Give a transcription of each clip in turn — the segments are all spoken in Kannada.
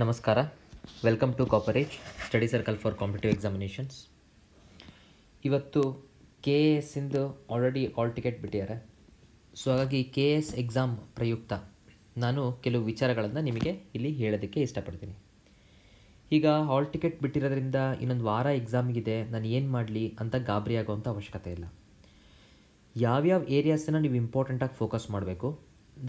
ನಮಸ್ಕಾರ welcome to Copperage study circle for competitive examinations ಇವತ್ತು ಕೆ ಎ ಎಸ್ಸಿಂದು ಆಲ್ರೆಡಿ ಆಲ್ ಟಿಕೆಟ್ ಬಿಟ್ಟಿದ್ದಾರೆ ಸೊ ಹಾಗಾಗಿ ಕೆ ಎ ಎಸ್ ಎಕ್ಸಾಮ್ ಪ್ರಯುಕ್ತ ನಾನು ಕೆಲವು ವಿಚಾರಗಳನ್ನು ನಿಮಗೆ ಇಲ್ಲಿ ಹೇಳೋದಕ್ಕೆ ಇಷ್ಟಪಡ್ತೀನಿ ಈಗ ಹಾಲ್ ಟಿಕೆಟ್ ಬಿಟ್ಟಿರೋದ್ರಿಂದ ಇನ್ನೊಂದು ವಾರ ಎಕ್ಸಾಮಿಗಿದೆ ನಾನು ಏನು ಮಾಡಲಿ ಅಂತ ಗಾಬರಿ ಆಗೋವಂಥ ಅವಶ್ಯಕತೆ ಇಲ್ಲ ಯಾವ್ಯಾವ ಏರಿಯಾಸನ್ನ ನೀವು ಇಂಪಾರ್ಟೆಂಟಾಗಿ ಫೋಕಸ್ ಮಾಡಬೇಕು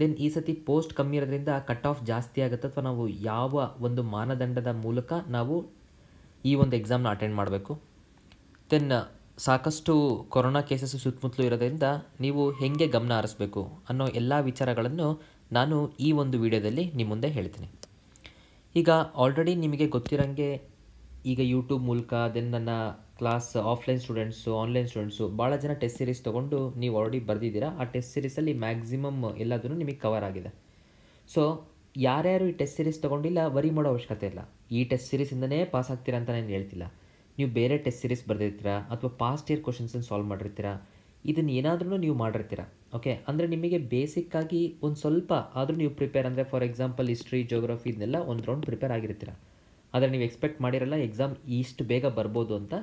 ದೆನ್ ಈ ಸತಿ ಪೋಸ್ಟ್ ಕಮ್ಮಿ ಇರೋದ್ರಿಂದ ಕಟ್ ಆಫ್ ಜಾಸ್ತಿ ಆಗುತ್ತೆ ಅಥವಾ ನಾವು ಯಾವ ಒಂದು ಮಾನದಂಡದ ಮೂಲಕ ನಾವು ಈ ಒಂದು ಎಕ್ಸಾಮ್ನ ಅಟೆಂಡ್ ಮಾಡಬೇಕು ದೆನ್ ಸಾಕಷ್ಟು ಕೊರೋನಾ ಕೇಸಸ್ ಸುತ್ತಮುತ್ತಲು ಇರೋದ್ರಿಂದ ನೀವು ಹೇಗೆ ಗಮನ ಹರಿಸ್ಬೇಕು ಅನ್ನೋ ಎಲ್ಲ ವಿಚಾರಗಳನ್ನು ನಾನು ಈ ಒಂದು ವಿಡಿಯೋದಲ್ಲಿ ನಿಮ್ಮ ಮುಂದೆ ಹೇಳ್ತೀನಿ ಈಗ ಆಲ್ರೆಡಿ ನಿಮಗೆ ಗೊತ್ತಿರೋಂಗೆ ಈಗ ಯೂಟ್ಯೂಬ್ ಮೂಲಕ ದೆನ್ ನನ್ನ class offline students online students ಭಾಳ ಜನ ಟೆಸ್ಟ್ ಸೀರೀಸ್ ತೊಗೊಂಡು ನೀವು ಆಲ್ರೆಡಿ ಬರೆದಿದ್ದೀರಾ ಆ ಟೆಸ್ಟ್ ಸೀರೀಸಲ್ಲಿ ಮ್ಯಾಕ್ಸಿಮಮ್ ಎಲ್ಲದೂ ನಿಮಗೆ ಕವರ್ ಆಗಿದೆ ಸೊ ಯಾರ್ಯಾರು ಈ ಟೆಸ್ಟ್ ಸೀರೀಸ್ ತೊಗೊಂಡಿಲ್ಲ ವರಿ ಮಾಡೋ ಅವಶ್ಯಕತೆ ಇಲ್ಲ ಈ ಟೆಸ್ಟ್ ಸೀರೀಸಿಂದನೇ ಪಾಸ್ ಆಗ್ತೀರಾ ಅಂತ ನಾನು ಹೇಳ್ತಿಲ್ಲ ನೀವು ಬೇರೆ ಟೆಸ್ಟ್ ಸೀರೀಸ್ ಬರೆದಿರ್ತೀರಾ ಅಥವಾ ಪಾಸ್ಟ್ ಇಯರ್ ಕ್ವಶನ್ಸನ್ನು ಸಾಲ್ವ್ ಮಾಡಿರ್ತೀರಾ ಇದನ್ನು ಏನಾದ್ರೂ ನೀವು ಮಾಡಿರ್ತೀರಾ ಓಕೆ ಅಂದರೆ ನಿಮಗೆ ಬೇಸಿಕ್ಕಾಗಿ ಒಂದು ಸ್ವಲ್ಪ ಆದರೂ ನೀವು ಪ್ರಿಪೇರ್ ಅಂದರೆ ಫಾರ್ ಎಕ್ಸಾಂಪಲ್ ಹಿಸ್ಟ್ರಿ ಜೋಗ್ರಫಿ ಇದನ್ನೆಲ್ಲ ಒಂದು ರೌಂಡ್ ಪ್ರಿಪೇರ್ ಆಗಿರ್ತೀರ ಆದರೆ ನೀವು ಎಕ್ಸ್ಪೆಕ್ಟ್ ಮಾಡಿರಲ್ಲ ಎಕ್ಸಾಮ್ ಇಷ್ಟು ಬೇಗ ಬರ್ಬೋದು ಅಂತ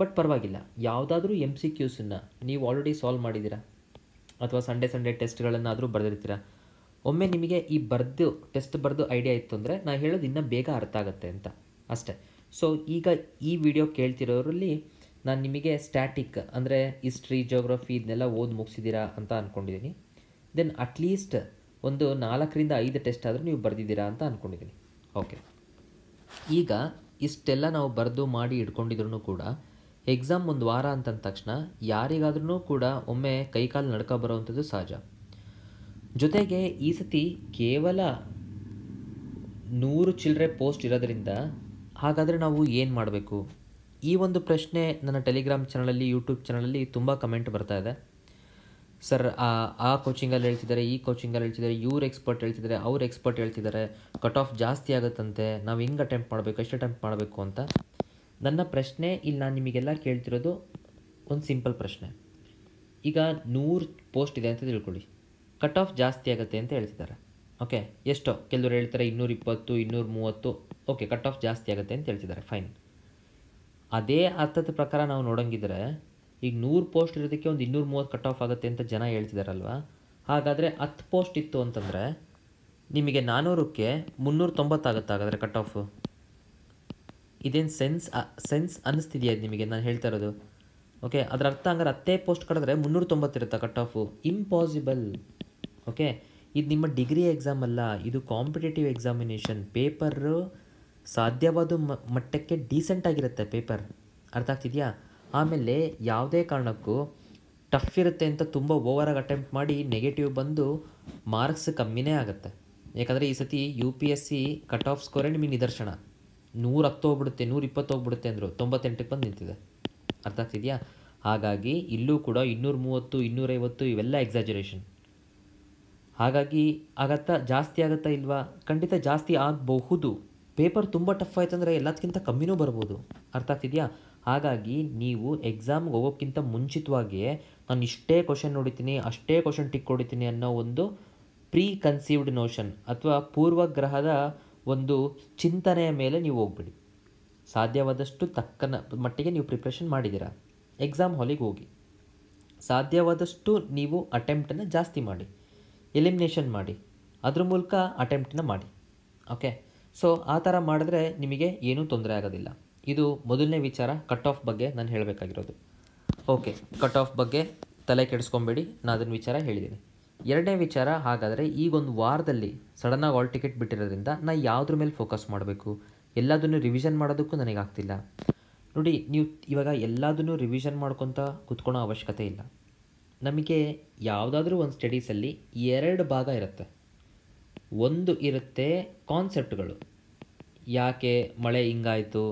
ಬಟ್ ಪರವಾಗಿಲ್ಲ ಯಾವುದಾದ್ರೂ ಎಮ್ ಸಿ ಕ್ಯೂಸನ್ನು ನೀವು ಆಲ್ರೆಡಿ ಸಾಲ್ವ್ ಮಾಡಿದ್ದೀರಾ ಅಥವಾ ಸಂಡೇ ಸಂಡೇ ಟೆಸ್ಟ್ಗಳನ್ನಾದರೂ ಬರೆದಿರ್ತೀರ ಒಮ್ಮೆ ನಿಮಗೆ ಈ ಬರೆದು ಟೆಸ್ಟ್ ಬರೆದು ಐಡಿಯಾ ಇತ್ತು ಅಂದರೆ ನಾನು ಹೇಳೋದು ಇನ್ನೂ ಬೇಗ ಅರ್ಥ ಆಗುತ್ತೆ ಅಂತ ಅಷ್ಟೆ ಸೊ ಈಗ ಈ ವಿಡಿಯೋ ಕೇಳ್ತಿರೋರಲ್ಲಿ ನಾನು ನಿಮಗೆ ಸ್ಟ್ಯಾಟಿಕ್ ಅಂದರೆ ಹಿಸ್ಟ್ರಿ ಜೋಗ್ರಫಿ ಇದನ್ನೆಲ್ಲ ಓದಿ ಮುಗಿಸಿದ್ದೀರಾ ಅಂತ ಅಂದ್ಕೊಂಡಿದ್ದೀನಿ ದೆನ್ ಅಟ್ಲೀಸ್ಟ್ ಒಂದು ನಾಲ್ಕರಿಂದ ಐದು ಟೆಸ್ಟ್ ಆದರೂ ನೀವು ಬರೆದಿದ್ದೀರಾ ಅಂತ ಅಂದ್ಕೊಂಡಿದ್ದೀನಿ ಓಕೆ ಈಗ ಇಷ್ಟೆಲ್ಲ ನಾವು ಬರೆದು ಮಾಡಿ ಇಟ್ಕೊಂಡಿದ್ರು ಕೂಡ ಎಕ್ಸಾಮ್ ಒಂದು ವಾರ ಅಂತಂದ ತಕ್ಷಣ ಯಾರಿಗಾದ್ರೂ ಕೂಡ ಒಮ್ಮೆ ಕೈಕಾಲು ನಡ್ಕೊ ಬರೋವಂಥದ್ದು ಸಹಜ ಜೊತೆಗೆ ಈ ಸತಿ ಕೇವಲ ನೂರು ಚಿಲ್ಲರೆ ಪೋಸ್ಟ್ ಇರೋದ್ರಿಂದ ಹಾಗಾದರೆ ನಾವು ಏನು ಮಾಡಬೇಕು ಈ ಒಂದು ಪ್ರಶ್ನೆ ನನ್ನ ಟೆಲಿಗ್ರಾಮ್ ಚಾನಲಲ್ಲಿ ಯೂಟ್ಯೂಬ್ ಚಾನಲಲ್ಲಿ ತುಂಬ ಕಮೆಂಟ್ ಬರ್ತಾ ಇದೆ ಸರ್ ಆ ಕೋಚಿಂಗಲ್ಲಿ ಹೇಳ್ತಿದ್ದಾರೆ ಈ ಕೋಚಿಂಗಲ್ಲಿ ಹೇಳ್ತಿದ್ದಾರೆ ಇವ್ರು ಎಕ್ಸ್ಪರ್ಟ್ ಹೇಳ್ತಿದ್ದಾರೆ ಅವ್ರ ಎಕ್ಸ್ಪರ್ಟ್ ಹೇಳ್ತಿದ್ದಾರೆ ಕಟ್ ಆಫ್ ಜಾಸ್ತಿ ಆಗುತ್ತಂತೆ ನಾವು ಹಿಂಗೆ ಅಟೆಂಪ್ಟ್ ಮಾಡಬೇಕು ಎಷ್ಟು ಅಟೆಂಪ್ಟ್ ಮಾಡಬೇಕು ಅಂತ ನನ್ನ ಪ್ರಶ್ನೆ ಇಲ್ಲಿ ನಾನು ನಿಮಗೆಲ್ಲ ಕೇಳ್ತಿರೋದು ಒಂದು ಸಿಂಪಲ್ ಪ್ರಶ್ನೆ ಈಗ ನೂರು ಪೋಸ್ಟ್ ಇದೆ ಅಂತ ತಿಳ್ಕೊಳ್ಳಿ ಕಟ್ ಆಫ್ ಜಾಸ್ತಿ ಆಗುತ್ತೆ ಅಂತ ಹೇಳ್ತಿದ್ದಾರೆ ಓಕೆ ಎಷ್ಟೋ ಕೆಲವರು ಹೇಳ್ತಾರೆ ಇಪ್ಪತ್ತು ಇನ್ನೂರು ಮೂವತ್ತು ಓಕೆ ಕಟ್ ಆಫ್ ಜಾಸ್ತಿ ಆಗುತ್ತೆ ಅಂತ ಹೇಳ್ತಿದ್ದಾರೆ ಫೈನ್ ಅದೇ ಅರ್ಥದ ಪ್ರಕಾರ ನಾವು ನೋಡೋಂಗಿದ್ರೆ ಈಗ ನೂರು ಪೋಸ್ಟ್ ಇರೋದಕ್ಕೆ ಒಂದು ಇನ್ನೂರು ಮೂವತ್ತು ಕಟ್ ಆಫ್ ಆಗುತ್ತೆ ಅಂತ ಜನ ಹೇಳ್ತಿದಾರಲ್ವ ಹಾಗಾದರೆ ಹತ್ತು ಪೋಸ್ಟ್ ಇತ್ತು ಅಂತಂದರೆ ನಿಮಗೆ ನಾನ್ನೂರಕ್ಕೆ ಮುನ್ನೂರ ತೊಂಬತ್ತಾಗುತ್ತೆ ಹಾಗಾದರೆ ಕಟ್ ಆಫು ಇದೇನು ಸೆನ್ಸ್ ಸೆನ್ಸ್ ಅನ್ನಿಸ್ತಿದೆಯಾ ನಿಮಗೆ ನಾನು ಹೇಳ್ತಾ ಇರೋದು ಓಕೆ ಅದರ ಅರ್ಥ ಹಂಗಾರೆ ಹತ್ತೇ ಪೋಸ್ಟ್ ಕಳೆದ್ರೆ ಮುನ್ನೂರ ತೊಂಬತ್ತಿರುತ್ತೆ ಕಟ್ ಆಫು ಇಂಪಾಸಿಬಲ್ ಓಕೆ ಇದು ನಿಮ್ಮ ಡಿಗ್ರಿ ಎಕ್ಸಾಮ್ ಅಲ್ಲ ಇದು ಕಾಂಪಿಟೇಟಿವ್ ಎಕ್ಸಾಮಿನೇಷನ್ ಪೇಪರು ಸಾಧ್ಯವಾದ ಮಟ್ಟಕ್ಕೆ ಡೀಸೆಂಟ್ ಆಗಿರುತ್ತೆ ಪೇಪರ್ ಅರ್ಥ ಆಗ್ತಿದೆಯಾ ಆಮೇಲೆ ಯಾವುದೇ ಕಾರಣಕ್ಕೂ ಟಫ್ ಇರುತ್ತೆ ಅಂತ ತುಂಬ ಓವರಾಗಿ ಅಟೆಂಪ್ಟ್ ಮಾಡಿ ನೆಗೆಟಿವ್ ಬಂದು ಮಾರ್ಕ್ಸ್ ಕಮ್ಮಿನೇ ಆಗುತ್ತೆ ಯಾಕಂದರೆ ಈ ಸತಿ U P S C cut off ಸ್ಕೋರೇ ನಿಮಗೆ ನಿದರ್ಶನ ನೂರು ಹತ್ತು ಹೋಗ್ಬಿಡುತ್ತೆ ನೂರ ಇಪ್ಪತ್ತು ಹೋಗ್ಬಿಡುತ್ತೆ ಅಂದರು ತೊಂಬತ್ತೆಂಟಕ್ಕೆ ಬಂದು ನಿಂತಿದೆ ಅರ್ಥ ಆಗ್ತಿದೆಯಾ ಹಾಗಾಗಿ ಇಲ್ಲೂ ಕೂಡ ಇನ್ನೂರ ಮೂವತ್ತು ಇನ್ನೂರೈವತ್ತು ಇವೆಲ್ಲ ಎಕ್ಸಾಜರೇಷನ್ ಹಾಗಾಗಿ ಆಗತ್ತಾ ಜಾಸ್ತಿ ಆಗತ್ತಾ ಇಲ್ವಾ ಖಂಡಿತ ಜಾಸ್ತಿ ಆಗಬಹುದು ಪೇಪರ್ ತುಂಬ ಟಫ್ ಆಯ್ತು ಅಂದರೆ ಎಲ್ಲದಕ್ಕಿಂತ ಕಮ್ಮಿನೂ ಬರ್ಬೋದು ಅರ್ಥ ಆಗ್ತಿದೆಯಾ ಹಾಗಾಗಿ ನೀವು ಎಕ್ಸಾಮ್ಗೆ ಹೋಗೋಕ್ಕಿಂತ ಮುಂಚಿತವಾಗಿಯೇ ನಾನು ಇಷ್ಟೇ ಕ್ವಶನ್ ನೋಡಿತೀನಿ ಅಷ್ಟೇ ಕ್ವಶನ್ ಟಿಕ್ ಹೊಡಿತೀನಿ ಅನ್ನೋ ಒಂದು ಪ್ರೀ ಕನ್ಸೀವ್ಡ್ ನೋಷನ್ ಅಥವಾ ಪೂರ್ವಗ್ರಹದ ಒಂದು ಚಿಂತನೆಯ ಮೇಲೆ ನೀವು ಹೋಗ್ಬಿಡಿ ಸಾಧ್ಯವಾದಷ್ಟು ತಕ್ಕನ ಮಟ್ಟಿಗೆ ನೀವು ಪ್ರಿಪ್ರೇಷನ್ ಮಾಡಿದ್ದೀರಾ ಎಕ್ಸಾಮ್ ಹಾಲಿಗೆ ಹೋಗಿ ಸಾಧ್ಯವಾದಷ್ಟು ನೀವು ಅಟೆಂಪ್ಟನ್ನು ಜಾಸ್ತಿ ಮಾಡಿ ಎಲಿಮಿನೇಷನ್ ಮಾಡಿ ಅದ್ರ ಮೂಲಕ ಅಟೆಂಪ್ಟನ್ನ ಮಾಡಿ ಓಕೆ ಸೊ ಆ ಥರ ಮಾಡಿದ್ರೆ ನಿಮಗೆ ಏನೂ ತೊಂದರೆ ಆಗೋದಿಲ್ಲ ಇದು ಮೊದಲನೇ ವಿಚಾರ ಕಟ್ ಆಫ್ ಬಗ್ಗೆ ನಾನು ಹೇಳಬೇಕಾಗಿರೋದು ಓಕೆ ಕಟ್ ಆಫ್ ಬಗ್ಗೆ ತಲೆ ಕೆಡಿಸ್ಕೊಂಬೇಡಿ ನಾನು ಅದನ್ನು ವಿಚಾರ ಹೇಳಿದ್ದೀನಿ ಎರಡನೇ ವಿಚಾರ ಹಾಗಾದರೆ ಈಗೊಂದು ವಾರದಲ್ಲಿ ಸಡನ್ನಾಗಿ ಆಲ್ ಟಿಕೆಟ್ ಬಿಟ್ಟಿರೋದ್ರಿಂದ ನಾ ಯಾವುದ್ರ ಮೇಲೆ ಫೋಕಸ್ ಮಾಡಬೇಕು ಎಲ್ಲದನ್ನು ರಿವಿಷನ್ ಮಾಡೋದಕ್ಕೂ ನನಗಾಗ್ತಿಲ್ಲ ನೋಡಿ ನೀವು ಇವಾಗ ಎಲ್ಲದನ್ನು ರಿವಿಷನ್ ಮಾಡ್ಕೊತ ಕುತ್ಕೊಳ್ಳೋ ಅವಶ್ಯಕತೆ ಇಲ್ಲ ನಮಗೆ ಯಾವುದಾದ್ರೂ ಒಂದು ಸ್ಟಡೀಸಲ್ಲಿ ಎರಡು ಭಾಗ ಇರುತ್ತೆ ಒಂದು ಇರುತ್ತೆ ಕಾನ್ಸೆಪ್ಟ್ಗಳು ಯಾಕೆ ಮಳೆ ಹಿಂಗಾಯಿತು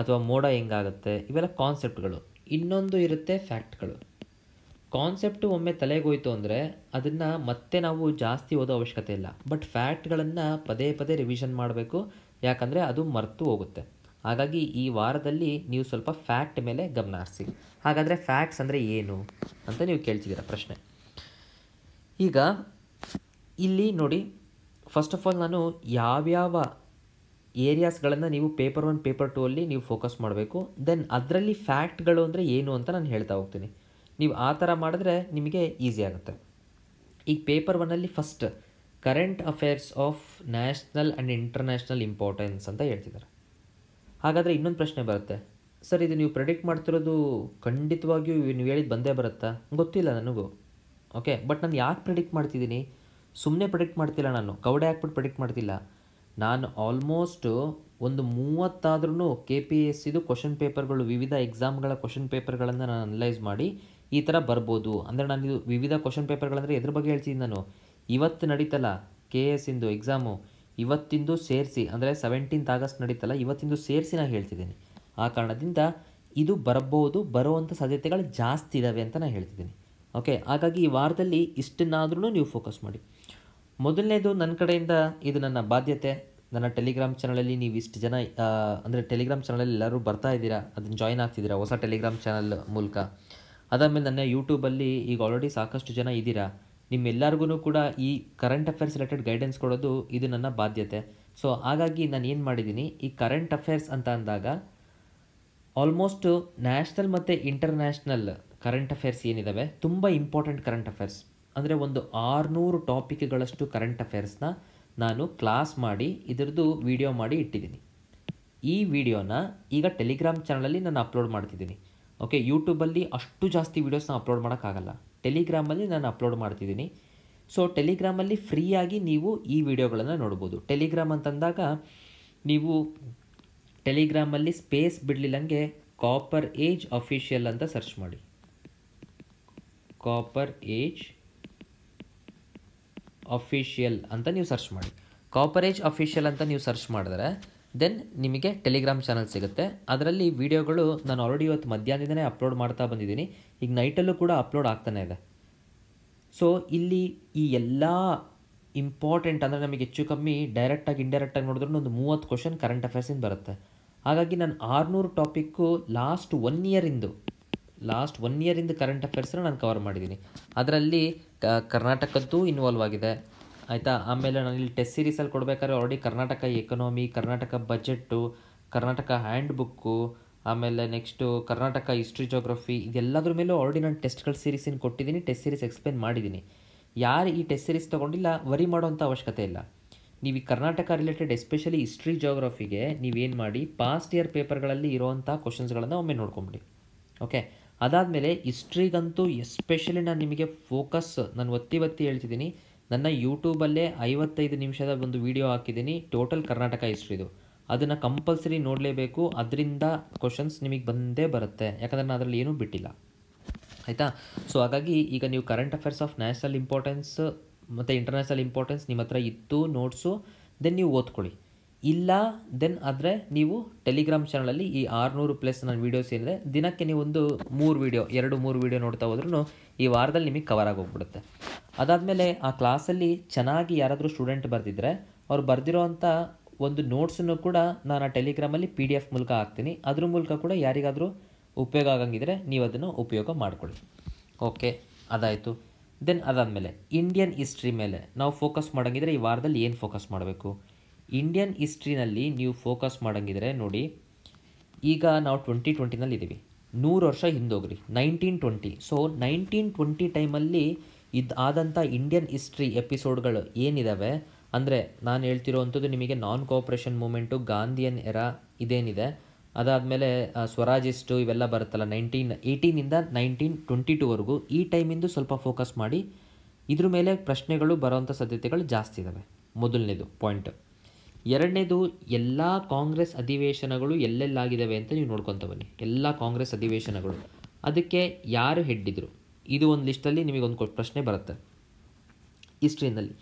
ಅಥವಾ ಮೋಡ ಹೆಂಗಾಗುತ್ತೆ ಇವೆಲ್ಲ ಕಾನ್ಸೆಪ್ಟ್ಗಳು ಇನ್ನೊಂದು ಇರುತ್ತೆ ಫ್ಯಾಕ್ಟ್ಗಳು ಕಾನ್ಸೆಪ್ಟು ಒಮ್ಮೆ ತಲೆಗೋಯ್ತು ಅಂದರೆ ಅದನ್ನು ಮತ್ತೆ ನಾವು ಜಾಸ್ತಿ ಓದೋ ಅವಶ್ಯಕತೆ ಇಲ್ಲ ಬಟ್ ಫ್ಯಾಕ್ಟ್ಗಳನ್ನು ಪದೇ ಪದೇ ರಿವಿಷನ್ ಮಾಡಬೇಕು ಯಾಕಂದರೆ ಅದು ಮರೆತು ಹೋಗುತ್ತೆ ಹಾಗಾಗಿ ಈ ವಾರದಲ್ಲಿ ನೀವು ಸ್ವಲ್ಪ ಫ್ಯಾಕ್ಟ್ ಮೇಲೆ ಗಮನ ಹರಿಸಿ ಹಾಗಾದರೆ ಫ್ಯಾಕ್ಟ್ಸ್ ಅಂದರೆ ಏನು ಅಂತ ನೀವು ಕೇಳ್ತಿದ್ದೀರ ಪ್ರಶ್ನೆ ಈಗ ಇಲ್ಲಿ ನೋಡಿ ಫಸ್ಟ್ ಆಫ್ ಆಲ್ ನಾನು ಯಾವ್ಯಾವ ಏರಿಯಾಸ್ಗಳನ್ನು ನೀವು ಪೇಪರ್ ಒನ್ ಪೇಪರ್ ಟೂ ಅಲ್ಲಿ ನೀವು ಫೋಕಸ್ ಮಾಡಬೇಕು ದೆನ್ ಅದರಲ್ಲಿ ಫ್ಯಾಕ್ಟ್ಗಳು ಅಂದರೆ ಏನು ಅಂತ ನಾನು ಹೇಳ್ತಾ ಹೋಗ್ತೀನಿ ನೀವು ಆ ಥರ ಮಾಡಿದ್ರೆ ನಿಮಗೆ ಈಸಿ ಆಗುತ್ತೆ ಈಗ ಪೇಪರ್ ಒನ್ನಲ್ಲಿ first current affairs of national and international importance ಅಂತ ಹೇಳ್ತಿದ್ದಾರೆ ಹಾಗಾದರೆ ಇನ್ನೊಂದು ಪ್ರಶ್ನೆ ಬರುತ್ತೆ ಸರ್ ಇದು ನೀವು ಪ್ರೆಡಿಕ್ಟ್ ಮಾಡ್ತಿರೋದು ಖಂಡಿತವಾಗಿಯೂ ನೀವು ಹೇಳಿದ್ದು ಬಂದೇ ಬರುತ್ತಾ ಗೊತ್ತಿಲ್ಲ ನನಗೂ ಓಕೆ ಬಟ್ ನಾನು ಯಾಕೆ ಪ್ರೆಡಿಕ್ಟ್ ಮಾಡ್ತಿದ್ದೀನಿ ಸುಮ್ಮನೆ ಪ್ರೆಡಿಕ್ಟ್ ಮಾಡ್ತಿಲ್ಲ ನಾನು ಕೌಡೆ ಹಾಕ್ಬಿಟ್ಟು ಪ್ರೆಡಿಕ್ಟ್ ಮಾಡ್ತಿಲ್ಲ ನಾನು ಆಲ್ಮೋಸ್ಟು ಒಂದು ಮೂವತ್ತಾದ್ರೂ ಕೆ ಪಿ ಎಸ್ ಸಿದು ಕ್ವಶನ್ ಪೇಪರ್ಗಳು ವಿವಿಧ ಎಕ್ಸಾಮ್ಗಳ ಕ್ವಶನ್ ಪೇಪರ್ಗಳನ್ನು ನಾನು ಅನಲೈಸ್ ಮಾಡಿ ಈ ಥರ ಬರ್ಬೋದು ಅಂದರೆ ನಾನಿದು ವಿವಿಧ ಕ್ವಶನ್ ಪೇಪರ್ಗಳಂದರೆ ಎದ್ರ ಬಗ್ಗೆ ಹೇಳ್ತೀನಿ ನಾನು ಇವತ್ತು ನಡೀತಲ್ಲ ಕೆ ಎಸ್ ಇಂದು ಎಕ್ಸಾಮು ಇವತ್ತಿಂದು ಸೇರಿಸಿ ಅಂದರೆ ಸೆವೆಂಟೀನ್ತ್ ಆಗಸ್ಟ್ ನಡೀತಲ್ಲ ಇವತ್ತಿಂದು ಸೇರಿಸಿ ನಾನು ಹೇಳ್ತಿದ್ದೀನಿ ಆ ಕಾರಣದಿಂದ ಇದು ಬರಬಹುದು ಬರುವಂಥ ಸಾಧ್ಯತೆಗಳು ಜಾಸ್ತಿ ಇದ್ದಾವೆ ಅಂತ ನಾನು ಹೇಳ್ತಿದ್ದೀನಿ ಓಕೆ ಹಾಗಾಗಿ ಈ ವಾರದಲ್ಲಿ ಇಷ್ಟನ್ನಾದ್ರೂ ನೀವು ಫೋಕಸ್ ಮಾಡಿ ಮೊದಲನೇದು ನನ್ನ ಕಡೆಯಿಂದ ಇದು ನನ್ನ ಬಾಧ್ಯತೆ ನನ್ನ ಟೆಲಿಗ್ರಾಮ್ ಚಾನಲಲ್ಲಿ ನೀವು ಇಷ್ಟು ಜನ ಅಂದರೆ ಟೆಲಿಗ್ರಾಮ್ ಚಾನಲಲ್ಲಿ ಎಲ್ಲರೂ ಬರ್ತಾ ಇದ್ದೀರಾ ಅದನ್ನು ಜಾಯ್ನ್ ಆಗ್ತಿದ್ದೀರಾ ಹೊಸ ಟೆಲಿಗ್ರಾಮ್ ಚಾನಲ್ ಮೂಲಕ ಅದಾದಮೇಲೆ ನನ್ನ ಯೂಟ್ಯೂಬಲ್ಲಿ ಈಗ ಆಲ್ರೆಡಿ ಸಾಕಷ್ಟು ಜನ ಇದ್ದೀರಾ ನಿಮ್ಮೆಲ್ಲರಿಗೂ ಕೂಡ ಈ ಕರೆಂಟ್ ಅಫೇರ್ಸ್ ರಿಲೇಟೆಡ್ ಗೈಡೆನ್ಸ್ ಕೊಡೋದು ಇದು ನನ್ನ ಬಾಧ್ಯತೆ ಸೊ ಹಾಗಾಗಿ ನಾನು ಏನು ಮಾಡಿದ್ದೀನಿ ಈ ಕರೆಂಟ್ ಅಫೇರ್ಸ್ ಅಂತ ಅಂದಾಗ ಆಲ್ಮೋಸ್ಟು ನ್ಯಾಷನಲ್ ಮತ್ತು ಇಂಟರ್ನ್ಯಾಷನಲ್ ಕರೆಂಟ್ ಅಫೇರ್ಸ್ ಏನಿದ್ದಾವೆ ತುಂಬ ಇಂಪಾರ್ಟೆಂಟ್ ಕರೆಂಟ್ ಅಫೇರ್ಸ್ ಅಂದರೆ ಒಂದು ಆರುನೂರು ಟಾಪಿಕ್ಗಳಷ್ಟು ಕರೆಂಟ್ ಅಫೇರ್ಸ್ನ ನಾನು ಕ್ಲಾಸ್ ಮಾಡಿ ಇದರದ್ದು ವಿಡಿಯೋ ಮಾಡಿ ಇಟ್ಟಿದ್ದೀನಿ ಈ ವಿಡಿಯೋನ ಈಗ ಟೆಲಿಗ್ರಾಮ್ ಚಾನಲಲ್ಲಿ ನಾನು ಅಪ್ಲೋಡ್ ಮಾಡ್ತಿದ್ದೀನಿ ಓಕೆ ಯೂಟ್ಯೂಬಲ್ಲಿ ಅಷ್ಟು ಜಾಸ್ತಿ ವೀಡಿಯೋಸ್ನ ಅಪ್ಲೋಡ್ ಮಾಡೋಕ್ಕಾಗಲ್ಲ ಟೆಲಿಗ್ರಾಮಲ್ಲಿ ನಾನು ಅಪ್ಲೋಡ್ ಮಾಡ್ತಿದ್ದೀನಿ ಸೊ ಟೆಲಿಗ್ರಾಮಲ್ಲಿ ಫ್ರೀಯಾಗಿ ನೀವು ಈ ವಿಡಿಯೋಗಳನ್ನು ನೋಡ್ಬೋದು ಟೆಲಿಗ್ರಾಮ್ ಅಂತಂದಾಗ ನೀವು ಟೆಲಿಗ್ರಾಮಲ್ಲಿ ಸ್ಪೇಸ್ ಬಿಡಲಿಲ್ಲಂಗೆ ಕಾಪರ್ ಏಜ್ ಅಫಿಷಿಯಲ್ ಅಂತ ಸರ್ಚ್ ಮಾಡಿ ಕಾಪರ್ ಏಜ್ ಅಫಿಷಿಯಲ್ ಅಂತ ನೀವು ಸರ್ಚ್ ಮಾಡಿ ಕಾಪರ್ ಏಜ್ ಅಫಿಷಿಯಲ್ ಅಂತ ನೀವು ಸರ್ಚ್ ಮಾಡಿದ್ರೆ ದೆನ್ ನಿಮಗೆ ಟೆಲಿಗ್ರಾಮ್ ಚಾನಲ್ ಸಿಗುತ್ತೆ ಅದರಲ್ಲಿ ವೀಡಿಯೋಗಳು ನಾನು ಆಲ್ರೆಡಿ ಇವತ್ತು ಮಧ್ಯಾಹ್ನದಿಂದನೇ ಅಪ್ಲೋಡ್ ಮಾಡ್ತಾ ಬಂದಿದ್ದೀನಿ ಈಗ ನೈಟಲ್ಲೂ ಕೂಡ ಅಪ್ಲೋಡ್ ಆಗ್ತಾನೆ ಇದೆ ಸೊ ಇಲ್ಲಿ ಈ ಎಲ್ಲ ಇಂಪಾರ್ಟೆಂಟ್ ಅಂದರೆ ನಮಗೆ ಹೆಚ್ಚು ಕಮ್ಮಿ ಡೈರೆಕ್ಟಾಗಿ ಇಂಡೈರೆಕ್ಟಾಗಿ ನೋಡಿದ್ರೂ ಒಂದು ಮೂವತ್ತು ಕ್ವಶನ್ ಕರೆಂಟ್ ಅಫೇರ್ಸಿಂದ ಬರುತ್ತೆ ಹಾಗಾಗಿ ನಾನು ಆರುನೂರು ಟಾಪಿಕ್ಕು ಲಾಸ್ಟ್ ಒನ್ ಇಯರಿಂದು ಲಾಸ್ಟ್ ಒನ್ ಇಯರಿಂದ ಕರೆಂಟ್ ಅಫೇರ್ಸ್ನ ನಾನು ಕವರ್ ಮಾಡಿದ್ದೀನಿ ಅದರಲ್ಲಿ ಕರ್ನಾಟಕದ್ದು ಇನ್ವಾಲ್ವ್ ಆಗಿದೆ ಆಯಿತಾ ಆಮೇಲೆ ನಾನು ಇಲ್ಲಿ ಟೆಸ್ಟ್ ಸೀರೀಸಲ್ಲಿ ಕೊಡಬೇಕಾದ್ರೆ already Karnataka economy Karnataka budget Karnataka handbook ಆಮೇಲೆ ನೆಕ್ಸ್ಟು ಕರ್ನಾಟಕ ಹಿಸ್ಟ್ರಿ ಜೋಗ್ರಫಿ ಇದೆಲ್ಲದ್ರ ಮೇಲೂ ಆಲ್ರೆಡಿ ನಾನು ಟೆಸ್ಟ್ಗಳ ಸೀರೀಸಿನ ಕೊಟ್ಟಿದ್ದೀನಿ ಟೆಸ್ಟ್ ಸೀರೀಸ್ ಎಕ್ಸ್ಪ್ಲೇನ್ ಮಾಡಿದ್ದೀನಿ ಯಾರು ಈ ಟೆಸ್ಟ್ ಸೀರೀಸ್ ತೊಗೊಂಡಿಲ್ಲ ವರಿ ಮಾಡೋವಂಥ ಅವಶ್ಯಕತೆ ಇಲ್ಲ ನೀವು ಈ ಕರ್ನಾಟಕ ರಿಲೇಟೆಡ್ ಎಸ್ಪೆಷಲಿ ಹಿಸ್ಟ್ರಿ ಜೋಗ್ರಫಿಗೆ ನೀವೇನು ಮಾಡಿ ಪಾಸ್ಟ್ ಇಯರ್ ಪೇಪರ್ಗಳಲ್ಲಿ ಇರೋವಂಥ ಕ್ವಶನ್ಸ್ಗಳನ್ನು ಒಮ್ಮೆ ನೋಡ್ಕೊಂಬಿಡಿ ಓಕೆ ಅದಾದಮೇಲೆ ಹಿಸ್ಟ್ರಿಗಂತೂ ಎಸ್ಪೆಷಲಿ ನಾನು ನಿಮಗೆ ಫೋಕಸ್ ನಾನು ಒತ್ತಿ ಒತ್ತಿ ಹೇಳ್ತಿದ್ದೀನಿ ನನ್ನ ಯೂಟ್ಯೂಬಲ್ಲೇ ಐವತ್ತೈದು ನಿಮಿಷದ ಒಂದು ವಿಡಿಯೋ ಹಾಕಿದ್ದೀನಿ ಟೋಟಲ್ ಕರ್ನಾಟಕ ಹಿಸ್ಟ್ರಿದು ಅದನ್ನು ಕಂಪಲ್ಸರಿ ನೋಡಲೇಬೇಕು ಅದರಿಂದ ಕ್ವಶನ್ಸ್ ನಿಮಗೆ ಬಂದೇ ಬರುತ್ತೆ ಯಾಕಂದರೆ ನಾನು ಅದರಲ್ಲಿ ಏನೂ ಬಿಟ್ಟಿಲ್ಲ ಆಯಿತಾ ಸೊ ಹಾಗಾಗಿ ಈಗ ನೀವು current affairs of national importance ಮತ್ತು ಇಂಟರ್ನ್ಯಾಷನಲ್ ಇಂಪಾರ್ಟೆನ್ಸ್ ನಿಮ್ಮ ಹತ್ರ ಇತ್ತು ನೋಟ್ಸು ದೆನ್ ನೀವು ಓದ್ಕೊಳ್ಳಿ ಇಲ್ಲ ದೆನ್ ಆದರೆ ನೀವು ಟೆಲಿಗ್ರಾಮ್ ಚಾನಲಲ್ಲಿ ಈ ಆರುನೂರು ಪ್ಲಸ್ ನನ್ನ ವೀಡಿಯೋಸ್ ಏನಿದೆ ದಿನಕ್ಕೆ ನೀವು ಒಂದು ಮೂರು ವೀಡಿಯೋ ಎರಡು ಮೂರು ವೀಡಿಯೋ ನೋಡ್ತಾ ಹೋದ್ರೂ ಈ ವಾರದಲ್ಲಿ ನಿಮಗೆ ಕವರ್ ಆಗೋಗ್ಬಿಡುತ್ತೆ ಅದಾದಮೇಲೆ ಆ ಕ್ಲಾಸಲ್ಲಿ ಚೆನ್ನಾಗಿ ಯಾರಾದರೂ ಸ್ಟೂಡೆಂಟ್ ಬರೆದಿದ್ದರೆ ಅವ್ರು ಬರೆದಿರೋ ಒಂದು ನೋಟ್ಸನ್ನು ಕೂಡ ನಾನು ಆ ಟೆಲಿಗ್ರಾಮಲ್ಲಿ ಪಿ ಡಿ ಎಫ್ ಮೂಲಕ ಹಾಕ್ತೀನಿ ಅದ್ರ ಮೂಲಕ ಕೂಡ ಯಾರಿಗಾದರೂ ಉಪಯೋಗ ಆಗಂಗಿದ್ರೆ ನೀವು ಅದನ್ನು ಉಪಯೋಗ ಮಾಡಿಕೊಳ್ಳಿ ಓಕೆ ಅದಾಯಿತು ದೆನ್ ಅದಾದಮೇಲೆ ಇಂಡಿಯನ್ ಹಿಸ್ಟ್ರಿ ಮೇಲೆ ನಾವು ಫೋಕಸ್ ಮಾಡೋಂಗಿದ್ರೆ ಈ ವಾರದಲ್ಲಿ ಏನು ಫೋಕಸ್ ಮಾಡಬೇಕು ಇಂಡಿಯನ್ ಹಿಸ್ಟ್ರಿನಲ್ಲಿ ನೀವು ಫೋಕಸ್ ಮಾಡೋಂಗಿದ್ರೆ ನೋಡಿ ಈಗ ನಾವು ಟ್ವೆಂಟಿ ಟ್ವೆಂಟಿನಲ್ಲಿ ಇದ್ದೀವಿ ನೂರು ವರ್ಷ ಹಿಂದೋಗ್ರಿ nineteen twenty so nineteen twenty ಟೈಮಲ್ಲಿ ಇದು ಆದಂಥ ಇಂಡಿಯನ್ ಹಿಸ್ಟ್ರಿ ಎಪಿಸೋಡ್ಗಳು ಏನಿದ್ದಾವೆ ಅಂದರೆ ನಾನು ಹೇಳ್ತಿರೋ ಅಂಥದ್ದು ನಿಮಗೆ ನಾನ್ ಕೋಆಪ್ರೇಷನ್ ಮೂಮೆಂಟು ಗಾಂಧಿಯನ್ ಎರ ಇದೇನಿದೆ ಅದಾದಮೇಲೆ ಸ್ವರಾಜಿಸ್ಟು ಇವೆಲ್ಲ ಬರುತ್ತಲ್ಲ ನೈನ್ಟೀನ್ ಏಯ್ಟೀನಿಂದ ನೈನ್ಟೀನ್ ಟ್ವೆಂಟಿ ಟೂವರೆಗೂ ಈ ಟೈಮಿಂದು ಸ್ವಲ್ಪ ಫೋಕಸ್ ಮಾಡಿ ಇದ್ರ ಮೇಲೆ ಪ್ರಶ್ನೆಗಳು ಬರೋವಂಥ ಸಾಧ್ಯತೆಗಳು ಜಾಸ್ತಿ ಇದ್ದಾವೆ ಮೊದಲನೇದು ಪಾಯಿಂಟ್ ಎರಡನೇದು ಎಲ್ಲ ಕಾಂಗ್ರೆಸ್ ಅಧಿವೇಶನಗಳು ಎಲ್ಲೆಲ್ಲಾಗಿದ್ದಾವೆ ಅಂತ ನೀವು ನೋಡ್ಕೊತ ಬನ್ನಿ ಎಲ್ಲ ಕಾಂಗ್ರೆಸ್ ಅಧಿವೇಶನಗಳು ಅದಕ್ಕೆ ಯಾರು ಹೆಡ್ಡಿದ್ರು ಇದು ಒಂದು ಲಿಸ್ಟಲ್ಲಿ ನಿಮಗೊಂದು ಪ್ರಶ್ನೆ ಬರುತ್ತೆ ಹಿಸ್ಟ್ರಿನಲ್ಲಿ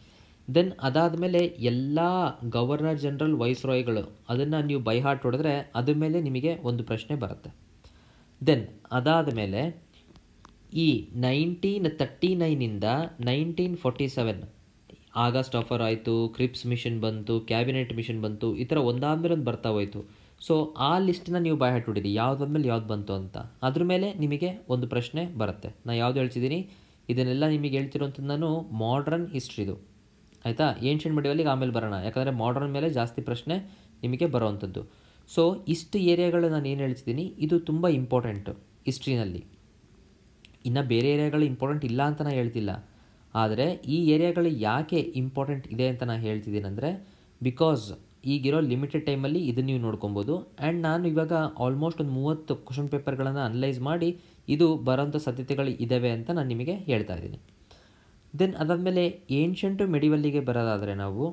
ದೆನ್ ಅದಾದ ಮೇಲೆ ಎಲ್ಲ ಗವರ್ನರ್ ಜನರಲ್ ವೈಸ್ ರಾಯ್ಗಳು ಅದನ್ನು ನೀವು ಬೈ ಹಾರ್ಟ್ ಹೊಡೆದ್ರೆ ಅದ್ರ ಮೇಲೆ ನಿಮಗೆ ಒಂದು ಪ್ರಶ್ನೆ ಬರುತ್ತೆ ದೆನ್ ಅದಾದ ಮೇಲೆ ಈ ನೈನ್ಟೀನ್ ತರ್ಟಿ ನೈನಿಂದ nineteen forty seven August offer ಆಯಿತು ಕ್ರಿಪ್ಸ್ ಮಿಷನ್ ಬಂತು ಕ್ಯಾಬಿನೆಟ್ ಮಿಷನ್ ಬಂತು ಈ ಥರ ಒಂದಾದ್ಮೇಲೊಂದು ಬರ್ತಾ ಹೋಯಿತು ಸೊ ಆ ಲಿಸ್ಟನ್ನ ನೀವು ಬಾಯ್ ಹಾಟ್ಬಿಡಿರಿ ಯಾವುದಾದ್ಮೇಲೆ ಯಾವ್ದು ಬಂತು ಅಂತ ಅದ್ರ ಮೇಲೆ ನಿಮಗೆ ಒಂದು ಪ್ರಶ್ನೆ ಬರುತ್ತೆ ನಾನು ಯಾವುದು ಹೇಳ್ತಿದ್ದೀನಿ ಇದನ್ನೆಲ್ಲ ನಿಮಗೆ ಹೇಳ್ತಿರೋಂಥದ್ದು ನಾನು ಮಾಡ್ರನ್ ಹಿಸ್ಟ್ರಿದು ಆಯಿತಾ ಏನ್ಷಿಯನ್ ಮಡಿವಲ್ಲಿಗೆ ಆಮೇಲೆ ಬರೋಣ ಯಾಕಂದರೆ ಮಾಡ್ರನ್ ಮೇಲೆ ಜಾಸ್ತಿ ಪ್ರಶ್ನೆ ನಿಮಗೆ ಬರೋವಂಥದ್ದು ಸೊ ಇಷ್ಟು ಏರಿಯಾಗಳು ನಾನು ಏನು ಹೇಳ್ತಿದ್ದೀನಿ ಇದು ತುಂಬ ಇಂಪಾರ್ಟೆಂಟು ಹಿಸ್ಟ್ರಿನಲ್ಲಿ ಇನ್ನು ಬೇರೆ ಏರಿಯಾಗಳು ಇಂಪಾರ್ಟೆಂಟ್ ಇಲ್ಲ ಅಂತ ನಾನು ಹೇಳ್ತಿಲ್ಲ ಆದರೆ ಈ ಏರಿಯಾಗಳು ಯಾಕೆ ಇಂಪಾರ್ಟೆಂಟ್ ಇದೆ ಅಂತ ನಾನು ಹೇಳ್ತಿದ್ದೀನಂದರೆ ಬಿಕಾಸ್ ಈಗಿರೋ ಲಿಮಿಟೆಡ್ ಟೈಮಲ್ಲಿ ಇದನ್ನು ನೀವು ನೋಡ್ಕೊಬೋದು ಆ್ಯಂಡ್ ನಾನು ಇವಾಗ ಆಲ್ಮೋಸ್ಟ್ ಒಂದು ಮೂವತ್ತು ಕ್ವಶನ್ ಪೇಪರ್ಗಳನ್ನು ಅನಲೈಸ್ ಮಾಡಿ ಇದು ಬರೋಂಥ ಸಾಧ್ಯತೆಗಳು ಇದ್ದಾವೆ ಅಂತ ನಾನು ನಿಮಗೆ ಹೇಳ್ತಾ ಇದ್ದೀನಿ ದೆನ್ ಅದಾದಮೇಲೆ ಏನ್ಷಂಟು ಮೆಡಿವಲ್ಲಿಗೆ ಬರೋದಾದರೆ ನಾವು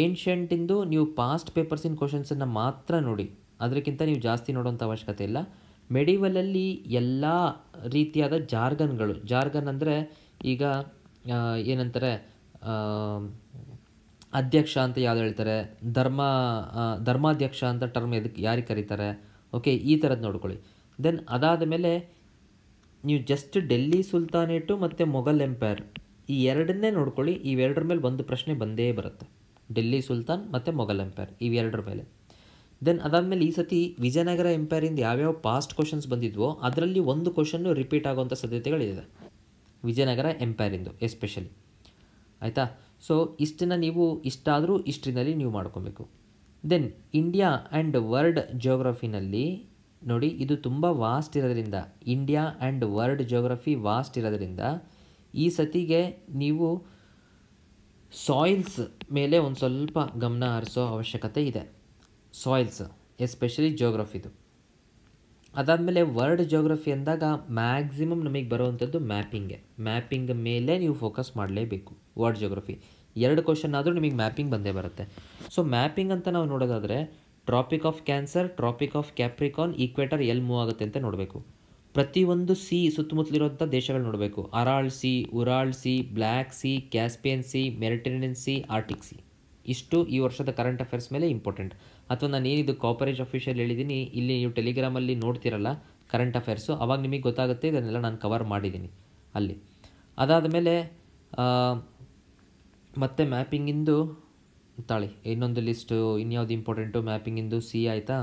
ಏನ್ಷಂಟಿಂದು ನೀವು ಪಾಸ್ಟ್ ಪೇಪರ್ಸಿನ ಕ್ವಶನ್ಸನ್ನು ಮಾತ್ರ ನೋಡಿ ಅದಕ್ಕಿಂತ ನೀವು ಜಾಸ್ತಿ ನೋಡೋಂಥ ಅವಶ್ಯಕತೆ ಇಲ್ಲ ಮೆಡಿವಲಲ್ಲಿ ಎಲ್ಲ ರೀತಿಯಾದ ಜಾರ್ಗನ್ಗಳು ಜಾರ್ಗನ್ ಅಂದರೆ ಈಗ ಏನಂತಾರೆ ಅಧ್ಯಕ್ಷ ಅಂತ ಯಾವ್ದು ಹೇಳ್ತಾರೆ ಧರ್ಮ ಧರ್ಮಾಧ್ಯಕ್ಷ ಅಂತ ಟರ್ಮ್ ಎದಕ್ಕೆ ಯಾರಿಗೆ ಕರೀತಾರೆ ಓಕೆ ಈ ಥರದ್ದು ನೋಡ್ಕೊಳ್ಳಿ ದೆನ್ ಅದಾದ ಮೇಲೆ ನೀವು ಜಸ್ಟ್ ಡೆಲ್ಲಿ ಸುಲ್ತಾನೇಟು ಮತ್ತು ಮೊಘಲ್ ಎಂಪೈರ್ ಈ ಎರಡನ್ನೇ ನೋಡ್ಕೊಳ್ಳಿ ಇವೆರಡರ ಮೇಲೆ ಒಂದು ಪ್ರಶ್ನೆ ಬಂದೇ ಬರುತ್ತೆ ಡೆಲ್ಲಿ ಸುಲ್ತಾನ್ ಮತ್ತು ಮೊಘಲ್ ಎಂಪೈರ್ ಇವೆರಡರ ಮೇಲೆ ದೆನ್ ಮೇಲೆ ಈ ಸತಿ ವಿಜಯನಗರ ಎಂಪೈರಿಂದ ಯಾವ್ಯಾವ ಪಾಸ್ಟ್ ಕ್ವಶನ್ಸ್ ಬಂದಿದ್ವೋ ಅದರಲ್ಲಿ ಒಂದು ಕ್ವಶನ್ನು ರಿಪೀಟ್ ಆಗುವಂಥ ಸಾಧ್ಯತೆಗಳಿದೆ ವಿಜಯನಗರ ಎಂಪೈರಿಂದು ಎಸ್ಪೆಷಲಿ ಆಯಿತಾ ಸೊ ಇಷ್ಟನ್ನು ನೀವು ಇಷ್ಟಾದರೂ ಇಷ್ಟ್ರಿನಲ್ಲಿ ನೀವು ಮಾಡ್ಕೊಬೇಕು ದೆನ್ ಇಂಡಿಯಾ ಆ್ಯಂಡ್ ವರ್ಲ್ಡ್ ಜೋಗ್ರಫಿನಲ್ಲಿ ನೋಡಿ ಇದು ತುಂಬ ವಾಸ್ಟ್ ಇರೋದ್ರಿಂದ India and world geography vast ಇರೋದರಿಂದ ಈ ಸತಿಗೆ ನೀವು ಸಾಯಿಲ್ಸ್ ಮೇಲೆ ಒಂದು ಸ್ವಲ್ಪ ಗಮನ ಹರಿಸೋ ಅವಶ್ಯಕತೆ ಇದೆ ಸಾಯಿಲ್ಸ್ ಎಸ್ಪೆಷಲಿ ಜೋಗ್ರಫಿದು ಅದಾದಮೇಲೆ ವರ್ಲ್ಡ್ ಜೋಗ್ರಫಿ ಅಂದಾಗ ಮ್ಯಾಕ್ಸಿಮಮ್ ನಮಗೆ ಬರುವಂಥದ್ದು ಮ್ಯಾಪಿಂಗೆ ಮ್ಯಾಪಿಂಗ್ ಮೇಲೆ ನೀವು ಫೋಕಸ್ ಮಾಡಲೇಬೇಕು ವರ್ಲ್ಡ್ ಜೋಗ್ರಫಿ ಎರಡು ಕ್ವಶನ್ ಆದರೂ ನಿಮಗೆ ಮ್ಯಾಪಿಂಗ್ ಬಂದೇ ಬರುತ್ತೆ ಸೊ ಮ್ಯಾಪಿಂಗ್ ಅಂತ ನಾವು ನೋಡೋದಾದರೆ tropic of cancer tropic of capricorn equator ಎಲ್ಲಿ ಮೂವ್ ಆಗುತ್ತೆ ಅಂತ ನೋಡಬೇಕು ಪ್ರತಿಯೊಂದು ಸಿ ಸುತ್ತಮುತ್ತಲಿರುವಂಥ ದೇಶಗಳು ನೋಡಬೇಕು Aral sea Ural sea black sea Caspian sea Mediterranean sea Arctic sea ಇಷ್ಟು ಈ ವರ್ಷದ ಕರೆಂಟ್ ಅಫೇರ್ಸ್ ಮೇಲೆ ಇಂಪಾರ್ಟೆಂಟ್ ಅಥವಾ ನಾನು ಏನಿದು ಕಾಪರೇಜ್ ಅಫೀಷಿಯಲ್ ಹೇಳಿದ್ದೀನಿ ಇಲ್ಲಿ ನೀವು ಟೆಲಿಗ್ರಾಮಲ್ಲಿ ನೋಡ್ತಿರಲ್ಲ ಕರೆಂಟ್ ಅಫೇರ್ಸು ಅವಾಗ ನಿಮಗೆ ಗೊತ್ತಾಗುತ್ತೆ ಇದನ್ನೆಲ್ಲ ನಾನು ಕವರ್ ಮಾಡಿದ್ದೀನಿ ಅಲ್ಲಿ ಅದಾದ ಮೇಲೆ ಮತ್ತು ಮ್ಯಾಪಿಂಗಿಂದು ತಾಳಿ ಇನ್ನೊಂದು ಲಿಸ್ಟು ಇನ್ಯಾವುದು ಇಂಪಾರ್ಟೆಂಟು ಮ್ಯಾಪಿಂಗಿಂದು ಸಿ ಆಯಿತಾ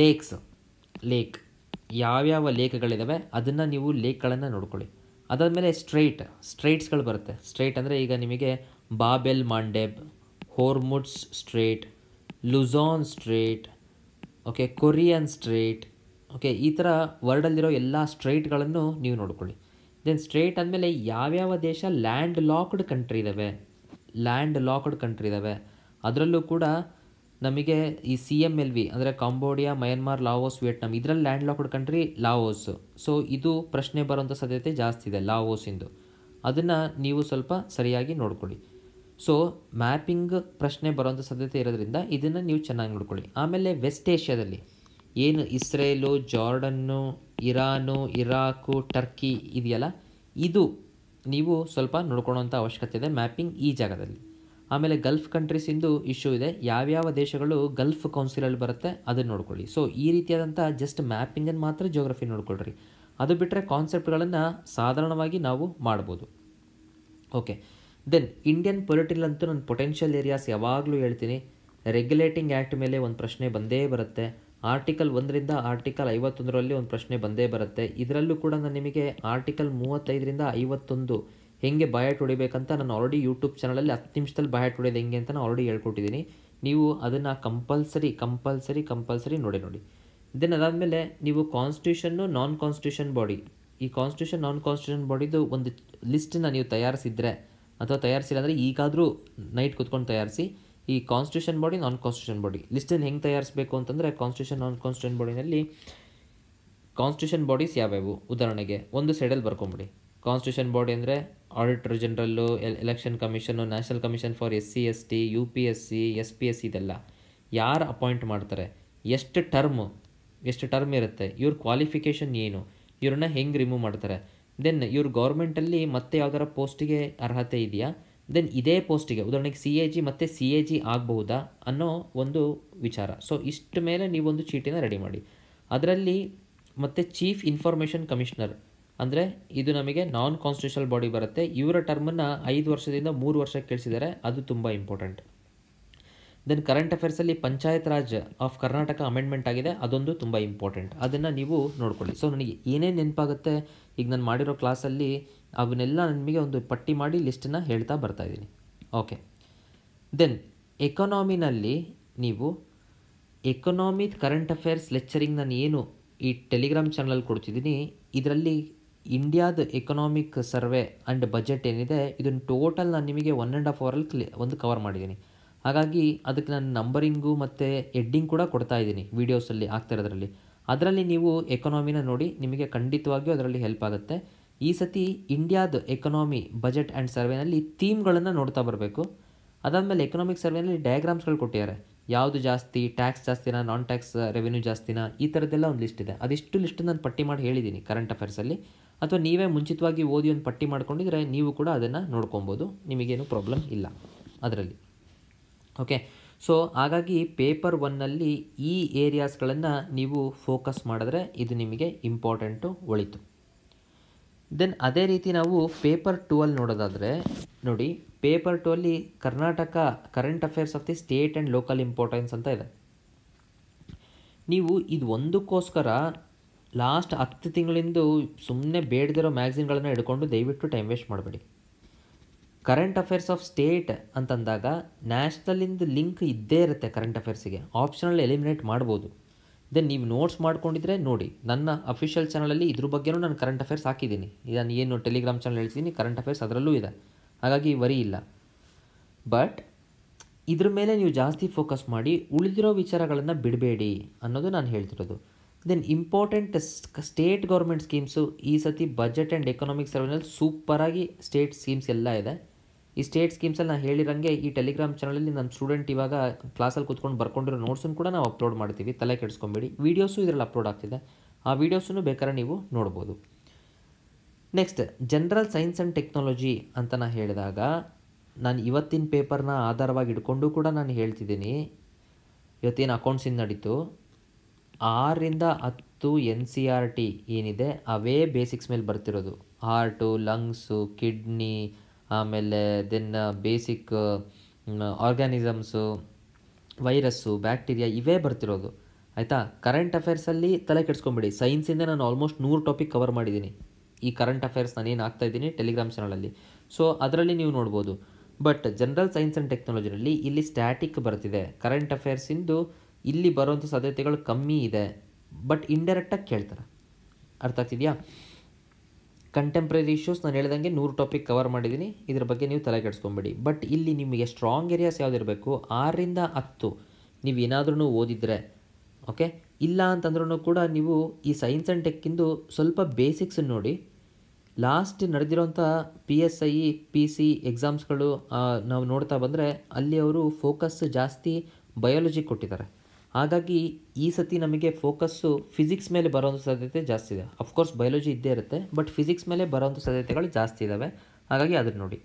ಲೇಕ್ಸ್ ಲೇಕ್ ಯಾವ್ಯಾವ ಲೇಕ್ಗಳಿದ್ದಾವೆ ಅದನ್ನು ನೀವು ಲೇಕ್ಗಳನ್ನು ನೋಡ್ಕೊಳ್ಳಿ ಮೇಲೆ ಸ್ಟ್ರೈಟ್ ಸ್ಟ್ರೈಟ್ಸ್ಗಳು ಬರುತ್ತೆ ಸ್ಟ್ರೈಟ್ ಅಂದರೆ ಈಗ ನಿಮಗೆ Bab el Mandeb Hormuz strait Luzon strait okay Korean strait okay ಈ ಥರ ವರ್ಲ್ಡಲ್ಲಿರೋ ಎಲ್ಲ ಸ್ಟ್ರೇಟ್ಗಳನ್ನು ನೀವು ನೋಡ್ಕೊಳ್ಳಿ ದೆನ್ ಸ್ಟ್ರೇಟ್ ಅಂದಮೇಲೆ ಯಾವ್ಯಾವ ದೇಶ ಲ್ಯಾಂಡ್ ಲಾಕ್ಡ್ ಕಂಟ್ರಿ ಇದ್ದಾವೆ ಲ್ಯಾಂಡ್ ಲಾಕ್ಡ್ ಕಂಟ್ರಿ ಇದ್ದಾವೆ ಅದರಲ್ಲೂ ಕೂಡ ನಮಗೆ ಈ ಸಿ ಎಮ್ ಎಲ್ ವಿ ಅಂದರೆ ಕಾಂಬೋಡಿಯಾ ಮಯನ್ಮಾರ್ ಲಾವೋಸ್ ವಿಯೆಟ್ನಾಮ್ ಇದರಲ್ಲಿ landlocked country Laos so ಇದು ಪ್ರಶ್ನೆ ಬರುವಂಥ ಸಾಧ್ಯತೆ ಜಾಸ್ತಿ ಇದೆ ಲಾವೋಸಿಂದು ಅದನ್ನು ನೀವು ಸ್ವಲ್ಪ ಸರಿಯಾಗಿ ನೋಡ್ಕೊಳ್ಳಿ ಸೊ ಮ್ಯಾಪಿಂಗ್ ಪ್ರಶ್ನೆ ಬರೋಂಥ ಸಾಧ್ಯತೆ ಇರೋದ್ರಿಂದ ಇದನ್ನು ನೀವು ಚೆನ್ನಾಗಿ ನೋಡ್ಕೊಳ್ಳಿ ಆಮೇಲೆ ವೆಸ್ಟ್ ಏಷ್ಯಾದಲ್ಲಿ ಏನು Israel Jordan Iran Iraq Turkey ಇದೆಯಲ್ಲ ಇದು ನೀವು ಸ್ವಲ್ಪ ನೋಡ್ಕೊಳ್ಳೋಂಥ ಅವಶ್ಯಕತೆ ಇದೆ ಮ್ಯಾಪಿಂಗ್ ಈ ಜಾಗದಲ್ಲಿ ಆಮೇಲೆ ಗಲ್ಫ್ ಕಂಟ್ರೀಸಿಂದು ಇಶ್ಯೂ ಇದೆ ಯಾವ್ಯಾವ ದೇಶಗಳು ಗಲ್ಫ್ ಕೌನ್ಸಿಲಲ್ಲಿ ಬರುತ್ತೆ ಅದನ್ನು ನೋಡ್ಕೊಳ್ಳಿ ಸೊ ಈ ರೀತಿಯಾದಂಥ ಜಸ್ಟ್ ಮ್ಯಾಪಿಂಗನ್ನು ಮಾತ್ರ ಜೋಗ್ರಫಿ ನೋಡ್ಕೊಳ್ರಿ ಅದು ಬಿಟ್ಟರೆ ಕಾನ್ಸೆಪ್ಟ್ಗಳನ್ನು ಸಾಧಾರಣವಾಗಿ ನಾವು ಮಾಡ್ಬೋದು ಓಕೆ ದೆನ್ ಇಂಡಿಯನ್ ಪೊಲಿಟಿಕಲ್ ಅಂತೂ ನಾನು ಪೊಟೆನ್ಷಿಯಲ್ ಏರಿಯಾಸ್ ಯಾವಾಗಲೂ ಹೇಳ್ತೀನಿ ರೆಗ್ಯುಲೇಟಿಂಗ್ ಆ್ಯಕ್ಟ್ ಮೇಲೆ ಒಂದು ಪ್ರಶ್ನೆ ಬಂದೇ ಬರುತ್ತೆ ಆರ್ಟಿಕಲ್ ಒಂದರಿಂದ ಆರ್ಟಿಕಲ್ ಐವತ್ತೊಂದರಲ್ಲಿ ಒಂದು ಪ್ರಶ್ನೆ ಬಂದೇ ಬರುತ್ತೆ ಇದರಲ್ಲೂ ಕೂಡ ನಾನು ನಿಮಗೆ ಆರ್ಟಿಕಲ್ ಮೂವತ್ತೈದರಿಂದ ಐವತ್ತೊಂದು ಹೆಂಗೆ ಬಯಟ್ ಹೊಡಿಬೇಕಂತ ನಾನು ಆಲ್ರೆಡಿ ಯೂಟ್ಯೂಬ್ ಚಾನಲಲ್ಲಿ ಹತ್ತು ನಿಮಿಷದಲ್ಲಿ ಬಯಟ್ ಹೊಡಿಯೋದು ಹೆಂಗೆ ಅಂತ ನಾನು ಆಲ್ರೆಡಿ ಹೇಳ್ಕೊಟ್ಟಿದ್ದೀನಿ ನೀವು ಅದನ್ನು ಕಂಪಲ್ಸರಿ ಕಂಪಲ್ಸರಿ ಕಂಪಲ್ಸರಿ ನೋಡಿ ನೋಡಿ ದೆನ್ ಅದಾದಮೇಲೆ ನೀವು ಕಾನ್ಸ್ಟಿಟ್ಯೂಷನ್ನು ನಾನ್ ಕಾನ್ಸ್ಟಿಟ್ಯೂಷನ್ ಬಾಡಿ ಈ ಕಾನ್ಸ್ಟಿಟ್ಯೂಷನ್ ನಾನ್ ಕಾನ್ಸ್ಟಿಟ್ಯೂಷನ್ ಬಾಡಿದು ಒಂದು ಲಿಸ್ಟನ್ನ ನೀವು ತಯಾರಿಸಿದರೆ ಅಥವಾ ತಯಾರಿಸಿಲ್ಲ ಅಂದರೆ ಈಗಾದರೂ ನೈಟ್ ಕುತ್ಕೊಂಡು ತಯಾರಿಸಿ ಈ constitution body non constitution body ಲಿಸ್ಟನ್ನು ಹೆಂಗೆ ತಯಾರಿಸಬೇಕು ಅಂತಂದರೆ ಕಾನ್ಸ್ಟಿಟ್ಯೂಷನ್ ನಾನ್ ಕಾನ್ಸ್ಟಿಟ್ಯೂಷನ್ ಬಾಡಿನಲ್ಲಿ ಕಾನ್ಸ್ಟಿಟ್ಯೂಷನ್ ಬಾಡೀಸ್ ಯಾವ್ಯಾವು ಉದಾಹರಣೆಗೆ ಒಂದು ಸೈಡಲ್ಲಿ ಬರ್ಕೊಂಬಿಡಿ ಕಾನ್ಸ್ಟಿಟ್ಯೂಷನ್ ಬಾಡಿ ಅಂದರೆ auditor general L election commission national commission for S C S T U P S C S P S C ಇದೆಲ್ಲ ಯಾರು ಅಪಾಯಿಂಟ್ ಮಾಡ್ತಾರೆ ಎಷ್ಟು ಟರ್ಮು ಎಷ್ಟು ಟರ್ಮ್ ಇರುತ್ತೆ ಇವ್ರ ಕ್ವಾಲಿಫಿಕೇಷನ್ ಏನು ಇವ್ರನ್ನ ಹೆಂಗೆ ರಿಮೂವ್ ಮಾಡ್ತಾರೆ ದೆನ್ ಇವರು ಗೌರ್ಮೆಂಟಲ್ಲಿ ಮತ್ತೆ ಯಾವ್ದಾರ ಪೋಸ್ಟಿಗೆ ಅರ್ಹತೆ ಇದೆಯಾ ದೆನ್ ಇದೇ ಪೋಸ್ಟಿಗೆ ಉದಾಹರಣೆಗೆ ಸಿ ಎ ಜಿ ಮತ್ತು ಸಿ ಎ ಜಿ ಆಗಬಹುದಾ ಅನ್ನೋ ಒಂದು ವಿಚಾರ ಸೊ ಇಷ್ಟ ಮೇಲೆ ನೀವೊಂದು ಚೀಟಿನ ರೆಡಿ ಮಾಡಿ ಅದರಲ್ಲಿ ಮತ್ತೆ ಚೀಫ್ ಇನ್ಫಾರ್ಮೇಷನ್ ಕಮಿಷನರ್ ಅಂದರೆ ಇದು ನಮಗೆ ನಾನ್ ಕಾನ್ಸ್ಟಿಟ್ಯೂಷನಲ್ ಬಾಡಿ ಬರುತ್ತೆ ಇವರ ಟರ್ಮನ್ನು ಐದು ವರ್ಷದಿಂದ ಮೂರು ವರ್ಷಕ್ಕೆ ಕೇಳಿಸಿದರೆ ಅದು ತುಂಬ ಇಂಪಾರ್ಟೆಂಟ್ ದೆನ್ ಕರೆಂಟ್ ಅಫೇರ್ಸಲ್ಲಿ ಪಂಚಾಯತ್ ರಾಜ್ ಆಫ್ ಕರ್ನಾಟಕ ಅಮೆಂಡ್ಮೆಂಟ್ ಆಗಿದೆ ಅದೊಂದು ತುಂಬ ಇಂಪಾರ್ಟೆಂಟ್ ಅದನ್ನು ನೀವು ನೋಡ್ಕೊಳ್ಳಿ ಸೊ ನನಗೆ ಏನೇನು ನೆನಪಾಗುತ್ತೆ ಈಗ ನಾನು ಮಾಡಿರೋ ಕ್ಲಾಸಲ್ಲಿ ಅವನ್ನೆಲ್ಲ ನಿಮಗೆ ಒಂದು ಪಟ್ಟಿ ಮಾಡಿ ಲಿಸ್ಟನ್ನು ಹೇಳ್ತಾ ಬರ್ತಾಯಿದ್ದೀನಿ ಓಕೆ ದೆನ್ ಎಕನಾಮಿನಲ್ಲಿ ನೀವು ಎಕನಾಮಿ ಕರೆಂಟ್ ಅಫೇರ್ಸ್ ಲೆಕ್ಚರಿಂಗ್ ನಾನು ಏನು ಈ ಟೆಲಿಗ್ರಾಮ್ ಚಾನಲಲ್ಲಿ ಕೊಡ್ತಿದ್ದೀನಿ ಇದರಲ್ಲಿ ಇಂಡಿಯಾದ ಎಕನಾಮಿಕ್ ಸರ್ವೆ ಆ್ಯಂಡ್ ಬಜೆಟ್ ಏನಿದೆ ಇದನ್ನು ಟೋಟಲ್ ನಾನು ನಿಮಗೆ ಒನ್ ಆ್ಯಂಡ್ ಹಾಫ್ ಅವರಲ್ಲಿ ಕ್ಲಿ ಒಂದು ಕವರ್ ಮಾಡಿದ್ದೀನಿ ಹಾಗಾಗಿ ಅದಕ್ಕೆ ನಾನು ನಂಬರಿಂಗು ಮತ್ತು ಎಡ್ಡಿಂಗ್ ಕೂಡ ಕೊಡ್ತಾ ಇದ್ದೀನಿ ವೀಡಿಯೋಸಲ್ಲಿ ಆಗ್ತಿರೋದ್ರಲ್ಲಿ ಅದರಲ್ಲಿ ನೀವು ಎಕನಾಮಿನ ನೋಡಿ ನಿಮಗೆ ಖಂಡಿತವಾಗಿಯೂ ಅದರಲ್ಲಿ ಹೆಲ್ಪ್ ಆಗುತ್ತೆ ಈ ಸತಿ ಇಂಡಿಯಾದ ಎಕನಾಮಿ ಬಜೆಟ್ ಆ್ಯಂಡ್ ಸರ್ವೆನಲ್ಲಿ ಥೀಮ್ಗಳನ್ನು ನೋಡ್ತಾ ಬರಬೇಕು ಅದಾದಮೇಲೆ ಎಕನಾಮಿಕ್ ಸರ್ವೆನಲ್ಲಿ ಡಯಾಗ್ರಾಮ್ಸ್ಗಳು ಕೊಟ್ಟಿದ್ದಾರೆ ಯಾವುದು ಜಾಸ್ತಿ ಟ್ಯಾಕ್ಸ್ ಜಾಸ್ತಿನಾ ನಾನ್ ಟ್ಯಾಕ್ಸ್ ರೆವೆನ್ಯೂ ಜಾಸ್ತಿನಾ ಈ ಥರದ್ದೆಲ್ಲ ಒಂದು ಲಿಸ್ಟ್ ಇದೆ ಅದಿಷ್ಟು ಲಿಸ್ಟ್ ನಾನು ಪಟ್ಟಿ ಮಾಡಿ ಹೇಳಿದ್ದೀನಿ ಕರೆಂಟ್ ಅಫೇರ್ಸಲ್ಲಿ ಅಥವಾ ನೀವೇ ಮುಂಚಿತವಾಗಿ ಓದಿ ಒಂದು ಪಟ್ಟಿ ಮಾಡ್ಕೊಂಡಿದ್ರೆ ನೀವು ಕೂಡ ಅದನ್ನು ನೋಡ್ಕೊಬೋದು ನಿಮಗೇನು ಪ್ರಾಬ್ಲಮ್ ಇಲ್ಲ ಅದರಲ್ಲಿ ಓಕೆ ಸೊ ಹಾಗಾಗಿ ಪೇಪರ್ ಒನ್ನಲ್ಲಿ ಈ ಏರಿಯಾಸ್ಗಳನ್ನು ನೀವು ಫೋಕಸ್ ಮಾಡಿದ್ರೆ ಇದು ನಿಮಗೆ ಇಂಪಾರ್ಟೆಂಟು ಒಳಿತು ದೆನ್ ಅದೇ ರೀತಿ ನಾವು ಪೇಪರ್ ಟೂ ಅಲ್ಲಿ ನೋಡೋದಾದರೆ ನೋಡಿ ಪೇಪರ್ ಟೂ ಅಲ್ಲಿ Karnataka current affairs of the state and local importance ಅಂತ ಇದೆ ನೀವು ಇದು ಒಂದಕ್ಕೋಸ್ಕರ ಲಾಸ್ಟ್ ಹತ್ತು ತಿಂಗಳಿಂದ ಸುಮ್ಮನೆ ಬೇಡದಿರೋ ಮ್ಯಾಗ್ಝಿನ್ಗಳನ್ನು ಹಿಡ್ಕೊಂಡು ದಯವಿಟ್ಟು ಟೈಮ್ ವೇಸ್ಟ್ ಮಾಡಬೇಡಿ ಕರೆಂಟ್ ಅಫೇರ್ಸ್ ಆಫ್ ಸ್ಟೇಟ್ ಅಂತಂದಾಗ ನ್ಯಾಷನಲಿಂದ ಲಿಂಕ್ ಇದ್ದೇ ಇರುತ್ತೆ ಕರೆಂಟ್ ಅಫೇರ್ಸಿಗೆ ಆಪ್ಷನಲ್ ಎಲಿಮಿನೇಟ್ ಮಾಡ್ಬೋದು ದೆನ್ ನೀವು ನೋಟ್ಸ್ ಮಾಡ್ಕೊಂಡಿದ್ರೆ ನೋಡಿ ನನ್ನ ಅಫಿಷಿಯಲ್ ಚಾನಲಲ್ಲಿ ಇದ್ರ ಬಗ್ಗೆನೂ ನಾನು ಕರೆಂಟ್ ಅಫೇರ್ಸ್ ಹಾಕಿದ್ದೀನಿ ನಾನು ಏನು ಟೆಲಿಗ್ರಾಮ್ ಚಾನಲ್ ಹೇಳ್ತೀನಿ ಕರೆಂಟ್ ಅಫೇರ್ಸ್ ಅದರಲ್ಲೂ ಇದೆ ಹಾಗಾಗಿ ವರಿ ಇಲ್ಲ ಬಟ್ ಇದ್ರ ಮೇಲೆ ನೀವು ಜಾಸ್ತಿ ಫೋಕಸ್ ಮಾಡಿ ಉಳಿದಿರೋ ವಿಚಾರಗಳನ್ನು ಬಿಡಬೇಡಿ ಅನ್ನೋದು ನಾನು ಹೇಳ್ತಿರೋದು then important state government schemes ಈ ಸತಿ ಬಜೆಟ್ ಆ್ಯಂಡ್ ಎಕನಾಮಿಕ್ ಸರ್ವೆನಲ್ಲಿ ಸೂಪರಾಗಿ ಸ್ಟೇಟ್ ಸ್ಕೀಮ್ಸ್ ಎಲ್ಲ ಇದೆ ಈ ಸ್ಟೇಟ್ ಸ್ಕೀಮ್ಸಲ್ಲಿ ನಾನು ಹೇಳಿರಂಗೆ ಈ ಟೆಲಿಗ್ರಾಮ್ ಚಾನಲಲ್ಲಿ ನಮ್ಮ ಸ್ಟೂಡೆಂಟ್ ಇವಾಗ ಕ್ಲಾಸಲ್ಲಿ ಕೂತ್ಕೊಂಡು ಬರ್ಕೊಂಡಿರೋ ನೋಟ್ಸನ್ನು ಕೂಡ ನಾವು ಅಪ್ಲೋಡ್ ಮಾಡ್ತೀವಿ ತಲೆ ಕೆಡಿಸ್ಕೊಂಬೇಡಿ ವೀಡಿಯೋಸು ಇದರಲ್ಲಿ ಅಪ್ಲೋಡ್ ಆಗ್ತಿದೆ ಆ ವೀಡಿಯೋಸನ್ನು ಬೇಕಾದ್ರೆ ನೀವು ನೋಡ್ಬೋದು next general science and technology ಅಂತ ನಾನು ಹೇಳಿದಾಗ ನಾನು ಇವತ್ತಿನ ಪೇಪರ್ನ ಆಧಾರವಾಗಿ ಇಟ್ಕೊಂಡು ಕೂಡ ನಾನು ಹೇಳ್ತಿದ್ದೀನಿ ಇವತ್ತೇನು ಅಕೌಂಟ್ಸಿಂದ ನಡೀತು ಆರರಿಂದ ಹತ್ತು ಎನ್ ಸಿ ಆರ್ ಟಿ ಏನಿದೆ ಅವೇ ಬೇಸಿಕ್ಸ್ ಮೇಲೆ ಬರ್ತಿರೋದು ಹಾರ್ಟು ಲಂಗ್ಸು ಕಿಡ್ನಿ ಆಮೇಲೆ then basic organisms virus bacteria ಇವೇ ಬರ್ತಿರೋದು ಆಯಿತಾ ಕರೆಂಟ್ ಅಫೇರ್ಸಲ್ಲಿ ತಲೆ ಕೆಡಿಸ್ಕೊಂಬಿಡಿ ಸೈನ್ಸಿಂದ ನಾನು ಆಲ್ಮೋಸ್ಟ್ ನೂರು ಟಾಪಿಕ್ ಕವರ್ ಮಾಡಿದ್ದೀನಿ ಈ ಕರೆಂಟ್ ಅಫೇರ್ಸ್ ನಾನು ಏನು ಆಗ್ತಾಯಿದ್ದೀನಿ ಟೆಲಿಗ್ರಾಮ್ ಚಾನಲಲ್ಲಿ ಸೊ ಅದರಲ್ಲಿ ನೀವು ನೋಡ್ಬೋದು ಬಟ್ ಜನರಲ್ ಸೈನ್ಸ್ ಆ್ಯಂಡ್ ಟೆಕ್ನಾಲಜಿನಲ್ಲಿ ಇಲ್ಲಿ ಸ್ಟ್ಯಾಟಿಕ್ ಬರ್ತಿದೆ ಕರೆಂಟ್ ಅಫೇರ್ಸಿಂದು ಇಲ್ಲಿ ಬರೋಂಥ ಸಾಧ್ಯತೆಗಳು ಕಮ್ಮಿ ಇದೆ ಬಟ್ ಇಂಡೈರೆಕ್ಟಾಗಿ ಕೇಳ್ತಾರೆ ಅರ್ಥ ಆಗ್ತಿದೆಯಾ ಕಂಟೆಂಪ್ರರಿ ಇಶ್ಯೂಸ್ ನಾನು ಹೇಳಿದಂಗೆ ನೂರು ಟಾಪಿಕ್ ಕವರ್ ಮಾಡಿದ್ದೀನಿ ಇದ್ರ ಬಗ್ಗೆ ನೀವು ತಲೆ ಕೆಡಿಸ್ಕೊಂಬಿಡಿ ಬಟ್ ಇಲ್ಲಿ ನಿಮಗೆ ಸ್ಟ್ರಾಂಗ್ ಏರಿಯಾಸ್ ಯಾವುದಿರಬೇಕು ಆರರಿಂದ ಹತ್ತು ನೀವು ಏನಾದ್ರೂ ಓದಿದರೆ ಓಕೆ ಇಲ್ಲ ಅಂತಂದ್ರೂ ಕೂಡ ನೀವು ಈ ಸೈನ್ಸ್ ಆ್ಯಂಡ್ ಟೆಕ್ಕಿಂದು ಸ್ವಲ್ಪ ಬೇಸಿಕ್ಸ್ ನೋಡಿ ಲಾಸ್ಟ್ ನಡೆದಿರೋಂಥ P S I P C ಎಕ್ಸಾಮ್ಸ್ಗಳು ನಾವು ನೋಡ್ತಾ ಬಂದರೆ ಅಲ್ಲಿ ಅವರು ಫೋಕಸ್ ಜಾಸ್ತಿ ಬಯಾಲಜಿ ಕೊಟ್ಟಿದ್ದಾರೆ ಹಾಗಾಗಿ ಈ ಸತಿ ನಮಗೆ ಫೋಕಸ್ಸು ಫಿಸಿಕ್ಸ್ ಮೇಲೆ ಬರೋಂಥ ಸಾಧ್ಯತೆ ಜಾಸ್ತಿ ಇದೆ ಅಫ್ಕೋರ್ಸ್ ಬಯಾಲಜಿ ಇದ್ದೇ ಇರುತ್ತೆ ಬಟ್ ಫಿಸಿಕ್ಸ್ ಮೇಲೆ ಬರೋಂಥ ಸಾಧ್ಯತೆಗಳು ಜಾಸ್ತಿ ಇದ್ದಾವೆ ಹಾಗಾಗಿ ಅದನ್ನು ನೋಡಿ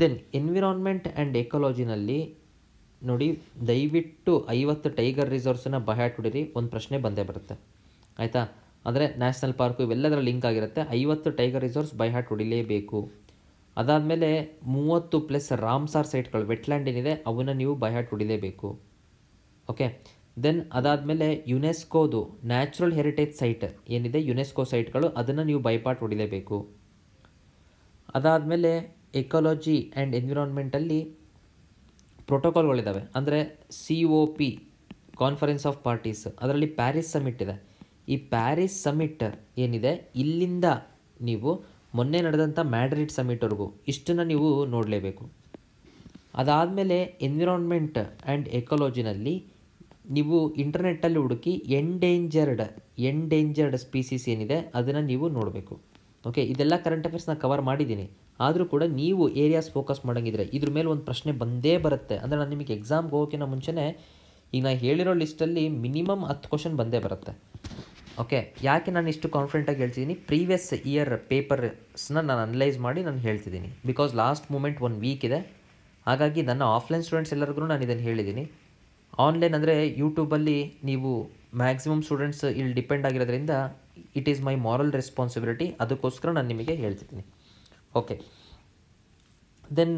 ದೆನ್ ಎನ್ವಿರಾನ್ಮೆಂಟ್ ಆ್ಯಂಡ್ ಎಕಾಲಜಿನಲ್ಲಿ ನೋಡಿ ದಯವಿಟ್ಟು ಐವತ್ತು ಟೈಗರ್ ರಿಸರ್ವ್ಸನ್ನು ಬಹ ಹೊಡೀರಿ ಒಂದು ಪ್ರಶ್ನೆ ಬಂದೇ ಬರುತ್ತೆ ಆಯಿತಾ ಅಂದರೆ ನ್ಯಾಷನಲ್ ಪಾರ್ಕು ಇವೆಲ್ಲದರ ಲಿಂಕ್ ಆಗಿರುತ್ತೆ ಐವತ್ತು ಟೈಗರ್ ರಿಸೋರ್ಸ್ ಬೈ ಹೊಡಿಲೇಬೇಕು ಅದಾದಮೇಲೆ ಮೂವತ್ತು ಪ್ಲಸ್ ರಾಮ್ಸಾರ್ ಸೈಟ್ಗಳು ವೆಟ್ಲ್ಯಾಂಡ್ ಏನಿದೆ ಅವನ್ನ ನೀವು ಬೈ ಹಾಟ್ ಹೊಡಿಲೇಬೇಕು ಓಕೆ ದೆನ್ ಅದಾದಮೇಲೆ ಯುನೆಸ್ಕೋದು ನ್ಯಾಚುರಲ್ ಹೆರಿಟೇಜ್ ಸೈಟ್ ಏನಿದೆ ಯುನೆಸ್ಕೋ ಸೈಟ್ಗಳು ಅದನ್ನು ನೀವು ಬೈಪಾಟ್ ಹೊಡಿಲೇಬೇಕು ಅದಾದಮೇಲೆ ಎಕಾಲಜಿ ಆ್ಯಂಡ್ ಎನ್ವಿರಾನ್ಮೆಂಟಲ್ಲಿ ಪ್ರೋಟೋಕಾಲ್ಗಳಿದ್ದಾವೆ ಅಂದರೆ C O P conference of parties ಅದರಲ್ಲಿ ಪ್ಯಾರಿಸ್ ಸಮಿಟ್ ಇದೆ ಈ ಪ್ಯಾರಿಸ್ ಸಮಿಟ್ ಏನಿದೆ ಇಲ್ಲಿಂದ ನೀವು ಮೊನ್ನೆ ನಡೆದಂಥ ಮ್ಯಾಡ್ರಿಡ್ ಸಮಿಟ್ವರೆಗೂ ಇಷ್ಟನ್ನು ನೀವು ನೋಡಲೇಬೇಕು ಅದಾದಮೇಲೆ ಎನ್ವಿರಾನ್ಮೆಂಟ್ ಆ್ಯಂಡ್ ಎಕಾಲಜಿನಲ್ಲಿ ನೀವು ಇಂಟರ್ನೆಟ್ಟಲ್ಲಿ ಹುಡುಕಿ ಎಂಡೇಂಜರ್ಡ್ ಎಂಡೇಂಜರ್ಡ್ ಸ್ಪೀಸೀಸ್ ಏನಿದೆ ಅದನ್ನು ನೀವು ನೋಡಬೇಕು ಓಕೆ ಇದೆಲ್ಲ ಕರೆಂಟ್ ಅಫೇರ್ಸ್ನ ಕವರ್ ಮಾಡಿದ್ದೀನಿ ಆದರೂ ಕೂಡ ನೀವು ಏರಿಯಾಸ್ ಫೋಕಸ್ ಮಾಡೋಂಗಿದ್ರೆ ಇದ್ರ ಮೇಲೆ ಒಂದು ಪ್ರಶ್ನೆ ಬಂದೇ ಬರುತ್ತೆ ಅಂದರೆ ನಾನು ನಿಮಗೆ ಎಕ್ಸಾಮ್ಗೆ ಹೋಗೋಕ್ಕಿಂತ ಮುಂಚೆನೇ ಈಗ ನಾನು ಹೇಳಿರೋ ಲಿಸ್ಟಲ್ಲಿ ಮಿನಿಮಮ್ ಹತ್ತು ಕ್ವಶನ್ ಬಂದೇ ಬರುತ್ತೆ ಓಕೆ ಯಾಕೆ ನಾನು ಇಷ್ಟು ಕಾನ್ಫಿಡೆಂಟಾಗಿ ಹೇಳ್ತಿದ್ದೀನಿ ಪ್ರೀವಿಯಸ್ ಇಯರ್ ಪೇಪರ್ಸ್ನ ನಾನು ಅನಲೈಸ್ ಮಾಡಿ ನಾನು ಹೇಳ್ತಿದ್ದೀನಿ because last moment one week ಇದೆ ಹಾಗಾಗಿ ನನ್ನ ಆಫ್ಲೈನ್ ಸ್ಟೂಡೆಂಟ್ಸ್ ಎಲ್ಲರಿಗೂ ನಾನು ಇದನ್ನು ಹೇಳಿದ್ದೀನಿ ಆನ್ಲೈನ್ ಅಂದರೆ ಯೂಟ್ಯೂಬಲ್ಲಿ ನೀವು ಮ್ಯಾಕ್ಸಿಮಮ್ ಸ್ಟೂಡೆಂಟ್ಸ್ ಇಲ್ಲಿ ಡಿಪೆಂಡ್ ಆಗಿರೋದ್ರಿಂದ it is my moral responsibility ಅದಕ್ಕೋಸ್ಕರ ನಾನು ನಿಮಗೆ ಹೇಳ್ತಿದ್ದೀನಿ ಓಕೆ ದೆನ್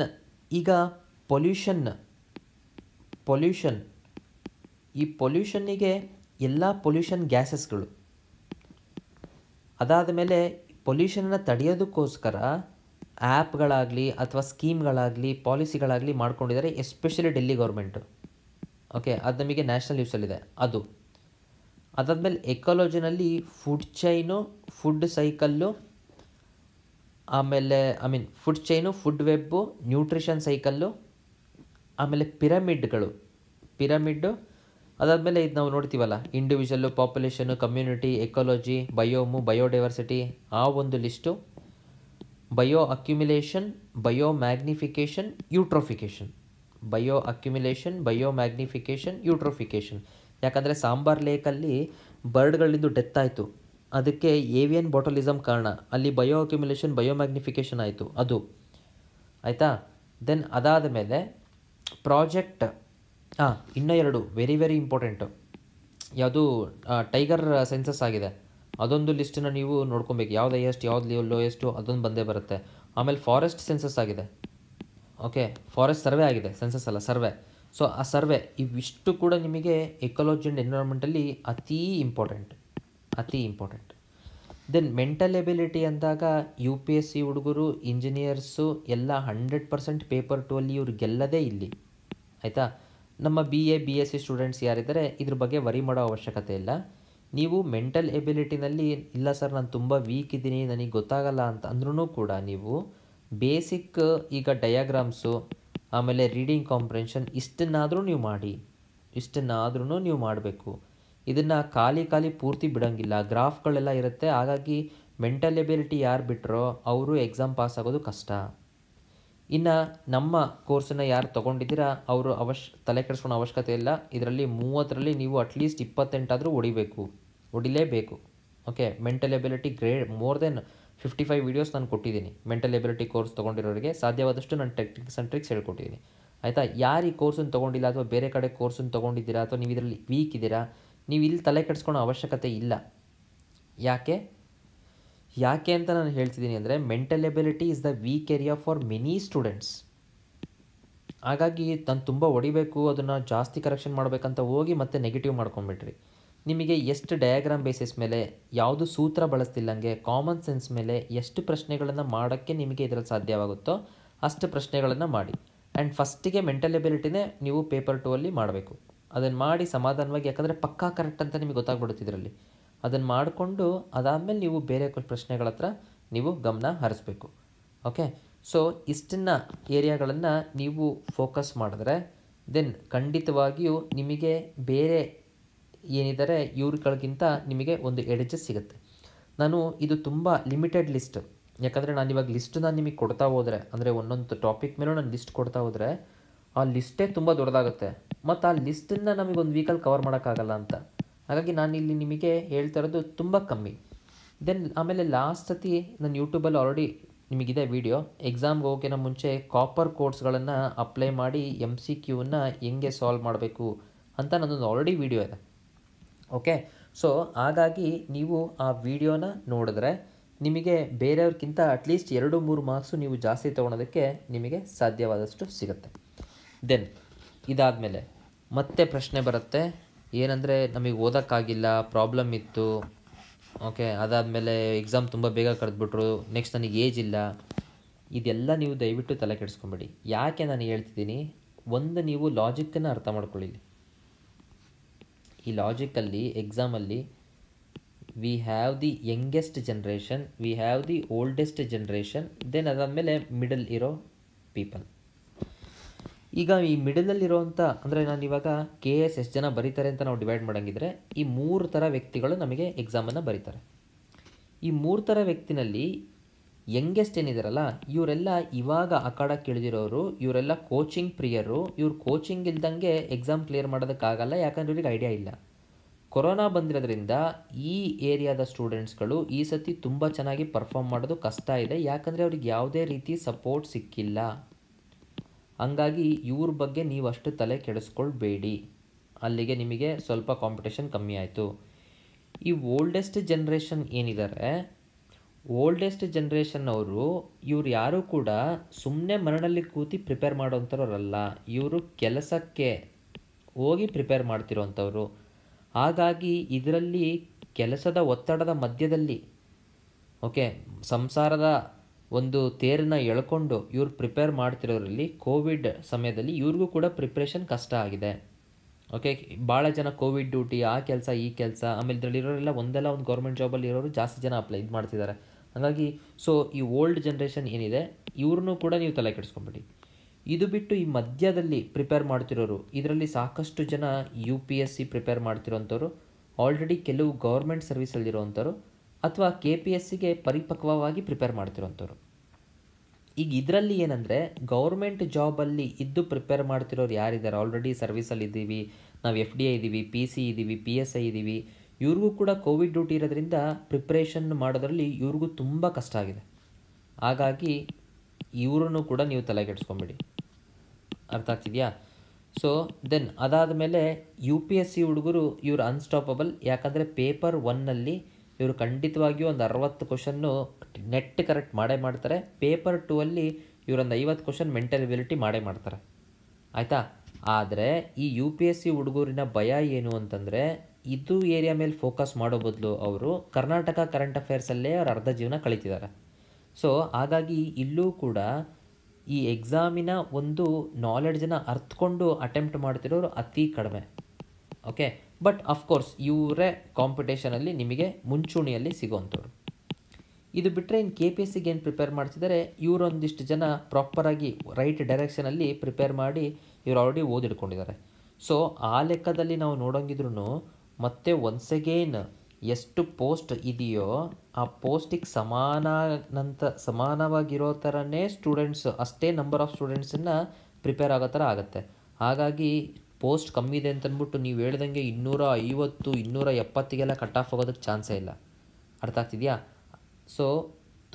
ಈಗ ಪೊಲ್ಯೂಷನ್ ಪೊಲ್ಯೂಷನ್ ಈ ಪೊಲ್ಯೂಷನ್ನಿಗೆ ಎಲ್ಲ ಪೊಲ್ಯೂಷನ್ ಗ್ಯಾಸಸ್ಗಳು ಅದಾದ ಮೇಲೆ ಪೊಲ್ಯೂಷನನ್ನು ತಡೆಯೋದಕ್ಕೋಸ್ಕರ ಆ್ಯಪ್ಗಳಾಗಲಿ ಅಥವಾ ಸ್ಕೀಮ್ಗಳಾಗಲಿ ಪಾಲಿಸಿಗಳಾಗಲಿ ಮಾಡ್ಕೊಂಡಿದ್ದಾರೆ ಎಸ್ಪೆಷಲಿ ಡೆಲ್ಲಿ ಗೌರ್ಮೆಂಟು ಓಕೆ ಅದು ನಮಗೆ ನ್ಯಾಷನಲ್ ನ್ಯೂಸಲ್ಲಿದೆ ಅದು ಅದಾದಮೇಲೆ ಎಕಾಲಜಿನಲ್ಲಿ ಫುಡ್ ಚೈನು ಫುಡ್ ಸೈಕಲ್ಲು ಆಮೇಲೆ I mean food chain food web nutrition cycle ಆಮೇಲೆ ಪಿರಮಿಡ್ಗಳು ಪಿರಮಿಡ್ಡು ಅದಾದಮೇಲೆ ಇದು ನಾವು ನೋಡ್ತೀವಲ್ಲ individual population community ecology biome biodiversity ಆ ಒಂದು list bioaccumulation biomagnification eutrophication bioaccumulation biomagnification eutrophication ಯಾಕಂದರೆ ಸಾಂಬಾರ್ ಲೇಕಲ್ಲಿ ಬರ್ಡ್ಗಳಿಂದು ಡೆತ್ ಆಯಿತು ಅದಕ್ಕೆ ಏವಿಯನ್ ಬಾಟಲಿಸಮ್ ಕಾರಣ ಅಲ್ಲಿ ಬಯೋ ಅಕ್ಯುಮಿಲೇಷನ್ ಬಯೋ ಮ್ಯಾಗ್ನಿಫಿಕೇಷನ್ ಆಯಿತು ಅದು ಆಯಿತಾ ದೆನ್ ಅದಾದ ಮೇಲೆ ಪ್ರಾಜೆಕ್ಟ್ ಹಾಂ ಇನ್ನೂ ಎರಡು ವೆರಿ ವೆರಿ ಇಂಪಾರ್ಟೆಂಟು ಯಾವುದು ಟೈಗರ್ ಸೆನ್ಸಸ್ ಆಗಿದೆ ಅದೊಂದು ಲಿಸ್ಟನ್ನು ನೀವು ನೋಡ್ಕೊಬೇಕು ಯಾವ್ದು ಹೈಯೆಸ್ಟ್ ಯಾವ್ದು ಲೋಯೆಸ್ಟು ಅದೊಂದು ಬಂದೇ ಬರುತ್ತೆ ಆಮೇಲೆ ಫಾರೆಸ್ಟ್ ಸೆನ್ಸಸ್ ಆಗಿದೆ ಓಕೆ ಫಾರೆಸ್ಟ್ ಸರ್ವೆ ಆಗಿದೆ ಸೆನ್ಸಸ್ ಅಲ್ಲ ಸರ್ವೆ ಸೊ ಆ ಸರ್ವೆ ಇವಿಷ್ಟು ಕೂಡ ನಿಮಗೆ ಎಕಲಾಜಿ ಅಂಡ್ ಎನ್ವಿರಾನ್ಮೆಂಟಲ್ಲಿ ಅತೀ ಇಂಪಾರ್ಟೆಂಟ್ ಅತಿ ಇಂಪಾರ್ಟೆಂಟ್ ದೆನ್ ಮೆಂಟಲ್ ಎಬಿಲಿಟಿ ಅಂದಾಗ ಯು ಪಿ ಎಸ್ ಸಿ ಹುಡುಗರು ಇಂಜಿನಿಯರ್ಸು ಎಲ್ಲ ಹಂಡ್ರೆಡ್ ಪರ್ಸೆಂಟ್ ಪೇಪರ್ ಟು ಅಲ್ಲಿ ಇವ್ರು ಗೆಲ್ಲದೇ ಇಲ್ಲಿ ಆಯಿತಾ ನಮ್ಮ B A B S C students ಯಾರಿದ್ದಾರೆ ಇದ್ರ ಬಗ್ಗೆ ವರಿ ಮಾಡೋ ಅವಶ್ಯಕತೆ ಇಲ್ಲ ನೀವು ಮೆಂಟಲ್ ಎಬಿಲಿಟಿನಲ್ಲಿ ಇಲ್ಲ ಸರ್ ನಾನು ತುಂಬ ವೀಕ್ ಇದ್ದೀನಿ ನನಗೆ ಗೊತ್ತಾಗಲ್ಲ ಅಂತ ಅಂದ್ರೂ ಕೂಡ ನೀವು ಬೇಸಿಕ್ ಈಗ ಡಯಾಗ್ರಾಮ್ಸು ಆಮೇಲೆ ರೀಡಿಂಗ್ ಕಾಂಪ್ರೆನ್ಷನ್ ಇಷ್ಟನ್ನಾದರೂ ನೀವು ಮಾಡಿ ಇಷ್ಟನ್ನಾದ್ರೂ ನೀವು ಮಾಡಬೇಕು ಇದನ್ನು ಖಾಲಿ ಖಾಲಿ ಪೂರ್ತಿ ಬಿಡೋಂಗಿಲ್ಲ ಗ್ರಾಫ್ಗಳೆಲ್ಲ ಇರುತ್ತೆ ಹಾಗಾಗಿ ಮೆಂಟಲ್ ಎಬಿಲಿಟಿ ಯಾರು ಬಿಟ್ಟರೋ ಅವರು ಎಕ್ಸಾಮ್ ಪಾಸ್ ಆಗೋದು ಕಷ್ಟ ಇನ್ನು ನಮ್ಮ ಕೋರ್ಸನ್ನು ಯಾರು ತೊಗೊಂಡಿದ್ದೀರಾ ಅವರು ಅವಶ್ ತಲೆ ಕೆಡಿಸ್ಕೊಳೋ ಅವಶ್ಯಕತೆ ಇಲ್ಲ ಇದರಲ್ಲಿ ಮೂವತ್ತರಲ್ಲಿ ನೀವು ಅಟ್ಲೀಸ್ಟ್ ಇಪ್ಪತ್ತೆಂಟಾದರೂ ಹೊಡಿಬೇಕು ಹೊಡಿಲೇಬೇಕು okay mental ability grade more than fifty five videos ನಾನು ಕೊಟ್ಟಿದ್ದೀನಿ ಮೆಂಟಲ್ ಎಬಿಲಿಟಿ ಕೋರ್ಸ್ ತೊಗೊಂಡಿರೋರಿಗೆ ಸಾಧ್ಯವಾದಷ್ಟು ನಾನು ಟೆಕ್ನಿಕ್ಸ್ ಆ್ಯಂಡ್ ಟ್ರಿಕ್ಸ್ ಹೇಳ್ಕೊಟ್ಟಿದ್ದೀನಿ ಆಯಿತಾ ಯಾರು ಈ ಕೋರ್ಸನ್ನು ತೊಗೊಂಡಿಲ್ಲ ಅಥವಾ ಬೇರೆ ಕಡೆ ಕೋರ್ಸನ್ನು ತೊಗೊಂಡಿದ್ದೀರಾ ಅಥವಾ ನೀವು ಇದರಲ್ಲಿ ವೀಕ್ ಇದ್ದೀರಾ ನೀವು ಇಲ್ಲಿ ತಲೆ ಕೆಡಿಸ್ಕೊಳೋ ಅವಶ್ಯಕತೆ ಇಲ್ಲ ಯಾಕೆ ಯಾಕೆ ಅಂತ ನಾನು ಹೇಳ್ತಿದ್ದೀನಿ ಅಂದರೆ mental ability is the weak area for many students ಹಾಗಾಗಿ ನಾನು ತುಂಬ ಹೊಡಿಬೇಕು ಅದನ್ನು ಜಾಸ್ತಿ ಕರೆಕ್ಷನ್ ಮಾಡಬೇಕಂತ ಹೋಗಿ ಮತ್ತೆ ನೆಗೆಟಿವ್ ಮಾಡ್ಕೊಂಬಿಟ್ರಿ ನಿಮಗೆ ಎಷ್ಟು ಡಯಾಗ್ರಾಮ್ ಬೇಸಿಸ್ ಮೇಲೆ ಯಾವುದು ಸೂತ್ರ ಬಳಸ್ತಿಲ್ಲಂಗೆ ಕಾಮನ್ ಸೆನ್ಸ್ ಮೇಲೆ ಎಷ್ಟು ಪ್ರಶ್ನೆಗಳನ್ನು ಮಾಡೋಕ್ಕೆ ನಿಮಗೆ ಇದರಲ್ಲಿ ಸಾಧ್ಯವಾಗುತ್ತೋ ಅಷ್ಟು ಪ್ರಶ್ನೆಗಳನ್ನು ಮಾಡಿ ಆ್ಯಂಡ್ ಫಸ್ಟಿಗೆ ಮೆಂಟಲ್ ಎಬಿಲಿಟಿನೇ ನೀವು ಪೇಪರ್ ಟೂ ಅಲ್ಲಿ ಮಾಡಬೇಕು ಅದನ್ನು ಮಾಡಿ ಸಮಾಧಾನವಾಗಿ ಯಾಕಂದರೆ ಪಕ್ಕಾ ಕರೆಕ್ಟ್ ಅಂತ ನಿಮಗೆ ಗೊತ್ತಾಗ್ಬಿಡುತ್ತೆ ಇದರಲ್ಲಿ ಅದನ್ನು ಮಾಡಿಕೊಂಡು ಅದಾದಮೇಲೆ ನೀವು ಬೇರೆ ಪ್ರಶ್ನೆಗಳ ಹತ್ರ ನೀವು ಗಮನ ಹರಿಸ್ಬೇಕು ಓಕೆ ಸೊ ಇಷ್ಟನ್ನು ಏರಿಯಾಗಳನ್ನು ನೀವು ಫೋಕಸ್ ಮಾಡಿದ್ರೆ ದೆನ್ ಖಂಡಿತವಾಗಿಯೂ ನಿಮಗೆ ಬೇರೆ ಏನಿದ್ದಾರೆ ಇವ್ರುಗಳಿಗಿಂತ ನಿಮಗೆ ಒಂದು ಎಡ್ಜಸ್ ಸಿಗುತ್ತೆ ನಾನು ಇದು ತುಂಬ ಲಿಮಿಟೆಡ್ ಲಿಸ್ಟ್ ಯಾಕಂದರೆ ನಾನು ಇವಾಗ ಲಿಸ್ಟನ್ನ ನಿಮಗೆ ಕೊಡ್ತಾ ಹೋದರೆ ಅಂದರೆ ಒಂದೊಂದು ಟಾಪಿಕ್ ಮೇಲೂ ನಾನು ಲಿಸ್ಟ್ ಕೊಡ್ತಾ ಹೋದರೆ ಆ ಲಿಸ್ಟೇ ತುಂಬ ದೊಡ್ಡದಾಗುತ್ತೆ ಮತ್ತು ಆ ಲಿಸ್ಟನ್ನು ನಮಗೆ ಒಂದು ವೀಕಲ್ಲಿ ಕವರ್ ಮಾಡೋಕ್ಕಾಗಲ್ಲ ಅಂತ ಹಾಗಾಗಿ ನಾನು ಇಲ್ಲಿ ನಿಮಗೆ ಹೇಳ್ತಾ ಇರೋದು ತುಂಬ ಕಮ್ಮಿ ದೆನ್ ಆಮೇಲೆ ಲಾಸ್ಟ್ ಸತಿ ನನ್ನ ಯೂಟ್ಯೂಬಲ್ಲಿ ಆಲ್ರೆಡಿ ನಿಮಗಿದೆ ವಿಡಿಯೋ ಎಕ್ಸಾಮ್ಗೆ ಹೋಗೋಕ್ಕಿಂತ ಮುಂಚೆ ಕಾಪರ್ ಕೋರ್ಸ್ಗಳನ್ನು ಅಪ್ಲೈ ಮಾಡಿ ಎಮ್ ಸಿ ಕ್ಯೂನ ಹೆಂಗೆ ಸಾಲ್ವ್ ಮಾಡಬೇಕು ಅಂತ ನನ್ನೊಂದು ಆಲ್ರೆಡಿ ವಿಡಿಯೋ ಇದೆ ಓಕೆ ಸೊ ಹಾಗಾಗಿ ನೀವು ಆ ವಿಡಿಯೋನ ನೋಡಿದ್ರೆ ನಿಮಗೆ ಬೇರೆಯವ್ರಿಗಿಂತ ಅಟ್ಲೀಸ್ಟ್ ಎರಡು ಮೂರು ಮಾರ್ಕ್ಸು ನೀವು ಜಾಸ್ತಿ ತೊಗೊಳೋದಕ್ಕೆ ನಿಮಗೆ ಸಾಧ್ಯವಾದಷ್ಟು ಸಿಗುತ್ತೆ ದೆನ್ ಇದಾದಮೇಲೆ ಮತ್ತೆ ಪ್ರಶ್ನೆ ಬರುತ್ತೆ ಏನಂದರೆ ನಮಗೆ ಓದೋಕ್ಕಾಗಿಲ್ಲ ಪ್ರಾಬ್ಲಮ್ ಇತ್ತು ಓಕೆ ಅದಾದಮೇಲೆ ಎಕ್ಸಾಮ್ ತುಂಬ ಬೇಗ ಕರೆದ್ಬಿಟ್ರು ನೆಕ್ಸ್ಟ್ ನನಗೆ ಏಜ್ ಇಲ್ಲ ಇದೆಲ್ಲ ನೀವು ದಯವಿಟ್ಟು ತಲೆ ಕೆಡಿಸ್ಕೊಬೇಡಿ ಯಾಕೆ ನಾನು ಹೇಳ್ತಿದ್ದೀನಿ ಒಂದು ನೀವು ಲಾಜಿಕ್ಕನ್ನು ಅರ್ಥ ಮಾಡ್ಕೊಳ್ಳಿ ಈ ಲಾಜಿಕಲ್ಲಿ ಎಕ್ಸಾಮಲ್ಲಿ we have the youngest generation we have the oldest generation then ಅದಾದಮೇಲೆ ಮಿಡಲ್ ಇರೋ ಪೀಪಲ್ ಈಗ ಈ ಮಿಡಲಲ್ಲಿರೋವಂಥ ಅಂದರೆ ನಾನು ಇವಾಗ ಕೆ ಎಸ್ ಎಷ್ಟು ಜನ ಬರೀತಾರೆ ಅಂತ ನಾವು ಡಿವೈಡ್ ಮಾಡೋಂಗಿದ್ರೆ ಈ ಮೂರು ಥರ ವ್ಯಕ್ತಿಗಳು ನಮಗೆ ಎಕ್ಸಾಮನ್ನು ಬರೀತಾರೆ ಈ ಮೂರು ಥರ ವ್ಯಕ್ತಿನಲ್ಲಿ ಯಂಗೆಸ್ಟ್ ಏನಿದಾರಲ್ಲ ಇವರೆಲ್ಲ ಇವಾಗ ಅಖಾಡಕ್ಕೆ ಇಳಿದಿರೋರು ಇವರೆಲ್ಲ ಕೋಚಿಂಗ್ ಪ್ರಿಯರು ಇವ್ರು ಕೋಚಿಂಗ್ ಇಲ್ದಂಗೆ ಎಕ್ಸಾಮ್ ಕ್ಲಿಯರ್ ಮಾಡೋದಕ್ಕಾಗಲ್ಲ ಯಾಕಂದ್ರೆ ಇವ್ರಿಗೆ ಐಡಿಯಾ ಇಲ್ಲ ಕೊರೋನಾ ಬಂದಿರೋದ್ರಿಂದ ಈ ಏರಿಯಾದ ಸ್ಟೂಡೆಂಟ್ಸ್ಗಳು ಈ ಸತಿ ತುಂಬ ಚೆನ್ನಾಗಿ ಪರ್ಫಾಮ್ ಮಾಡೋದು ಕಷ್ಟ ಇದೆ ಯಾಕಂದರೆ ಅವ್ರಿಗೆ ಯಾವುದೇ ರೀತಿ ಸಪೋರ್ಟ್ ಸಿಕ್ಕಿಲ್ಲ ಹಂಗಾಗಿ ಇವ್ರ ಬಗ್ಗೆ ನೀವು ಅಷ್ಟು ತಲೆ ಕೆಡಿಸ್ಕೊಳ್ಬೇಡಿ ಅಲ್ಲಿಗೆ ನಿಮಗೆ ಸ್ವಲ್ಪ ಕಾಂಪಿಟೇಷನ್ ಕಮ್ಮಿ ಆಯಿತು ಈ ಓಲ್ಡೆಸ್ಟ್ ಜನ್ರೇಷನ್ ಏನಿದ್ದಾರೆ ಓಲ್ಡೆಸ್ಟ್ ಜನ್ರೇಷನ್ ಅವರು ಇವ್ರು ಯಾರೂ ಕೂಡ ಸುಮ್ಮನೆ ಮರಳಲ್ಲಿ ಕೂತಿ ಪ್ರಿಪೇರ್ ಮಾಡೋವಂಥವ್ರಲ್ಲ ಇವರು ಕೆಲಸಕ್ಕೆ ಹೋಗಿ ಪ್ರಿಪೇರ್ ಮಾಡ್ತಿರೋವಂಥವ್ರು ಹಾಗಾಗಿ ಇದರಲ್ಲಿ ಕೆಲಸದ ಒತ್ತಡದ ಮಧ್ಯದಲ್ಲಿ ಓಕೆ ಸಂಸಾರದ ಒಂದು ತೇರನ್ನ ಎಳ್ಕೊಂಡು ಇವ್ರು ಪ್ರಿಪೇರ್ ಮಾಡ್ತಿರೋರಲ್ಲಿ ಕೋವಿಡ್ ಸಮಯದಲ್ಲಿ ಇವ್ರಿಗೂ ಕೂಡ ಪ್ರಿಪ್ರೇಷನ್ ಕಷ್ಟ ಆಗಿದೆ ಓಕೆ ಭಾಳ ಜನ ಕೋವಿಡ್ ಡ್ಯೂಟಿ ಆ ಕೆಲಸ ಈ ಕೆಲಸ ಆಮೇಲೆ ಇದರಲ್ಲಿರೋರೆಲ್ಲ ಒಂದಲ್ಲ ಒಂದು ಗೌರ್ಮೆಂಟ್ ಜಾಬಲ್ಲಿ ಇರೋರು ಜಾಸ್ತಿ ಜನ ಅಪ್ಲೈ ಇದು ಮಾಡ್ತಿದ್ದಾರೆ ಹಾಗಾಗಿ ಸೊ ಈ ಓಲ್ಡ್ ಜನ್ರೇಷನ್ ಏನಿದೆ ಇವ್ರನ್ನೂ ಕೂಡ ನೀವು ತಲೆ ಕೆಡಿಸ್ಕೊಂಬಿಡಿ ಇದು ಬಿಟ್ಟು ಈ ಮಧ್ಯದಲ್ಲಿ ಪ್ರಿಪೇರ್ ಮಾಡ್ತಿರೋರು ಇದರಲ್ಲಿ ಸಾಕಷ್ಟು ಜನ U P S C prepare ಮಾಡ್ತಿರೋಂಥವ್ರು ಆಲ್ರೆಡಿ ಕೆಲವು ಗೌರ್ಮೆಂಟ್ ಸರ್ವಿಸಲ್ಲಿರುವಂಥವ್ರು ಅಥವಾ ಕೆ ಪಿ ಎಸ್ ಸಿಗೆ ಪರಿಪಕ್ವವಾಗಿ ಪ್ರಿಪೇರ್ ಮಾಡ್ತಿರೋಂಥವ್ರು ಈಗ ಇದರಲ್ಲಿ ಏನಂದರೆ ಗೌರ್ಮೆಂಟ್ ಜಾಬಲ್ಲಿ ಇದ್ದು ಪ್ರಿಪೇರ್ ಮಾಡ್ತಿರೋರು ಯಾರಿದ್ದಾರೆ ಆಲ್ರೆಡಿ ಸರ್ವಿಸಲ್ಲಿ ಇದ್ದೀವಿ ನಾವು ಎಫ್ ಡಿ ಐ ಇದ್ದೀವಿ ಪಿ ಸಿ ಇದ್ದೀವಿ ಪಿ ಎಸ್ ಐ ಇದ್ದೀವಿ ಇವ್ರಿಗೂ ಕೂಡ ಕೋವಿಡ್ ಡ್ಯೂಟಿ ಇರೋದ್ರಿಂದ ಪ್ರಿಪ್ರೇಷನ್ ಮಾಡೋದ್ರಲ್ಲಿ ಇವ್ರಿಗೂ ತುಂಬ ಕಷ್ಟ ಆಗಿದೆ ಹಾಗಾಗಿ ಇವ್ರನ್ನೂ ಕೂಡ ನೀವು ತಲೆಗೆಡ್ಸ್ಕೊಂಬಿಡಿ ಅರ್ಥ ಆಗ್ತಿದೆಯಾ ಸೊ ದೆನ್ ಅದಾದ ಮೇಲೆ ಯು ಪಿ ಎಸ್ ಸಿ ಹುಡುಗರು ಇವರು ಅನ್ಸ್ಟಾಪಬಲ್ ಯಾಕಂದರೆ ಪೇಪರ್ ಒನ್ನಲ್ಲಿ ಇವರು ಖಂಡಿತವಾಗಿಯೂ ಒಂದು ಅರವತ್ತು ಕ್ವಶನ್ನು ನೆಟ್ ಕರೆಕ್ಟ್ ಮಾಡೇ ಮಾಡ್ತಾರೆ ಪೇಪರ್ ಟೂ ಅಲ್ಲಿ ಇವರೊಂದು ಐವತ್ತು ಕ್ವಶನ್ ಮೆಂಟಲ್ ಎಬಿಲಿಟಿ ಮಾಡೇ ಮಾಡ್ತಾರೆ ಆಯಿತಾ ಆದರೆ ಈ ಯು ಪಿ ಎಸ್ ಸಿ ಹುಡುಗರಿನ ಭಯ ಏನು ಅಂತಂದರೆ ಇದು ಏರಿಯಾ ಮೇಲೆ ಫೋಕಸ್ ಮಾಡೋ ಬದಲು ಅವರು ಕರ್ನಾಟಕ ಕರೆಂಟ್ ಅಫೇರ್ಸಲ್ಲೇ ಅವ್ರು ಅರ್ಧ ಜೀವನ ಕಳೀತಿದ್ದಾರೆ ಸೊ ಹಾಗಾಗಿ ಇಲ್ಲೂ ಕೂಡ ಈ ಎಕ್ಸಾಮಿನ ಒಂದು ನಾಲೆಡ್ಜನ್ನು ಅರ್ಥಕೊಂಡು ಅಟೆಂಪ್ಟ್ ಮಾಡ್ತಿರೋರು ಅತಿ ಕಡಿಮೆ ಓಕೆ ಬಟ್ ಅಫ್ಕೋರ್ಸ್ ಇವರೇ ಕಾಂಪಿಟೇಷನಲ್ಲಿ ನಿಮಗೆ ಮುಂಚೂಣಿಯಲ್ಲಿ ಸಿಗೋವಂಥವ್ರು ಇದು ಬಿಟ್ಟರೆ ಇನ್ನು ಕೆ ಪಿ ಎಸ್ ಸಿಗೆ ಏನು ಪ್ರಿಪೇರ್ ಮಾಡ್ತಿದ್ದಾರೆ ಇವರೊಂದಿಷ್ಟು ಜನ ಪ್ರಾಪರಾಗಿ ರೈಟ್ ಡೈರೆಕ್ಷನಲ್ಲಿ ಪ್ರಿಪೇರ್ ಮಾಡಿ ಇವ್ರು ಆಲ್ರೆಡಿ ಓದಿಡ್ಕೊಂಡಿದ್ದಾರೆ ಸೊ ಆ ಲೆಕ್ಕದಲ್ಲಿ ನಾವು ನೋಡೋಂಗಿದ್ರು ಮತ್ತು ಒನ್ಸ್ ಅಗೇನ್ ಎಷ್ಟು ಪೋಸ್ಟ್ ಇದೆಯೋ ಆ ಪೋಸ್ಟಿಗೆ ಸಮಾನಂತ ಸಮಾನವಾಗಿರೋ ಥರನೇ ಸ್ಟೂಡೆಂಟ್ಸ್ ಅಷ್ಟೇ ನಂಬರ್ ಆಫ್ ಸ್ಟೂಡೆಂಟ್ಸನ್ನು ಪ್ರಿಪೇರ್ ಆಗೋ ಥರ ಆಗುತ್ತೆ ಹಾಗಾಗಿ ಪೋಸ್ಟ್ ಕಮ್ಮಿ ಇದೆ ಅಂತಂದ್ಬಿಟ್ಟು ನೀವು ಹೇಳ್ದಂಗೆ ಇನ್ನೂರ ಐವತ್ತು ಇನ್ನೂರ ಎಪ್ಪತ್ತಿಗೆಲ್ಲ ಕಟ್ ಆಫ್ ಆಗೋದಕ್ಕೆ ಚಾನ್ಸೇ ಇಲ್ಲ ಅರ್ಥ ಆಗ್ತಿದೆಯಾ ಸೊ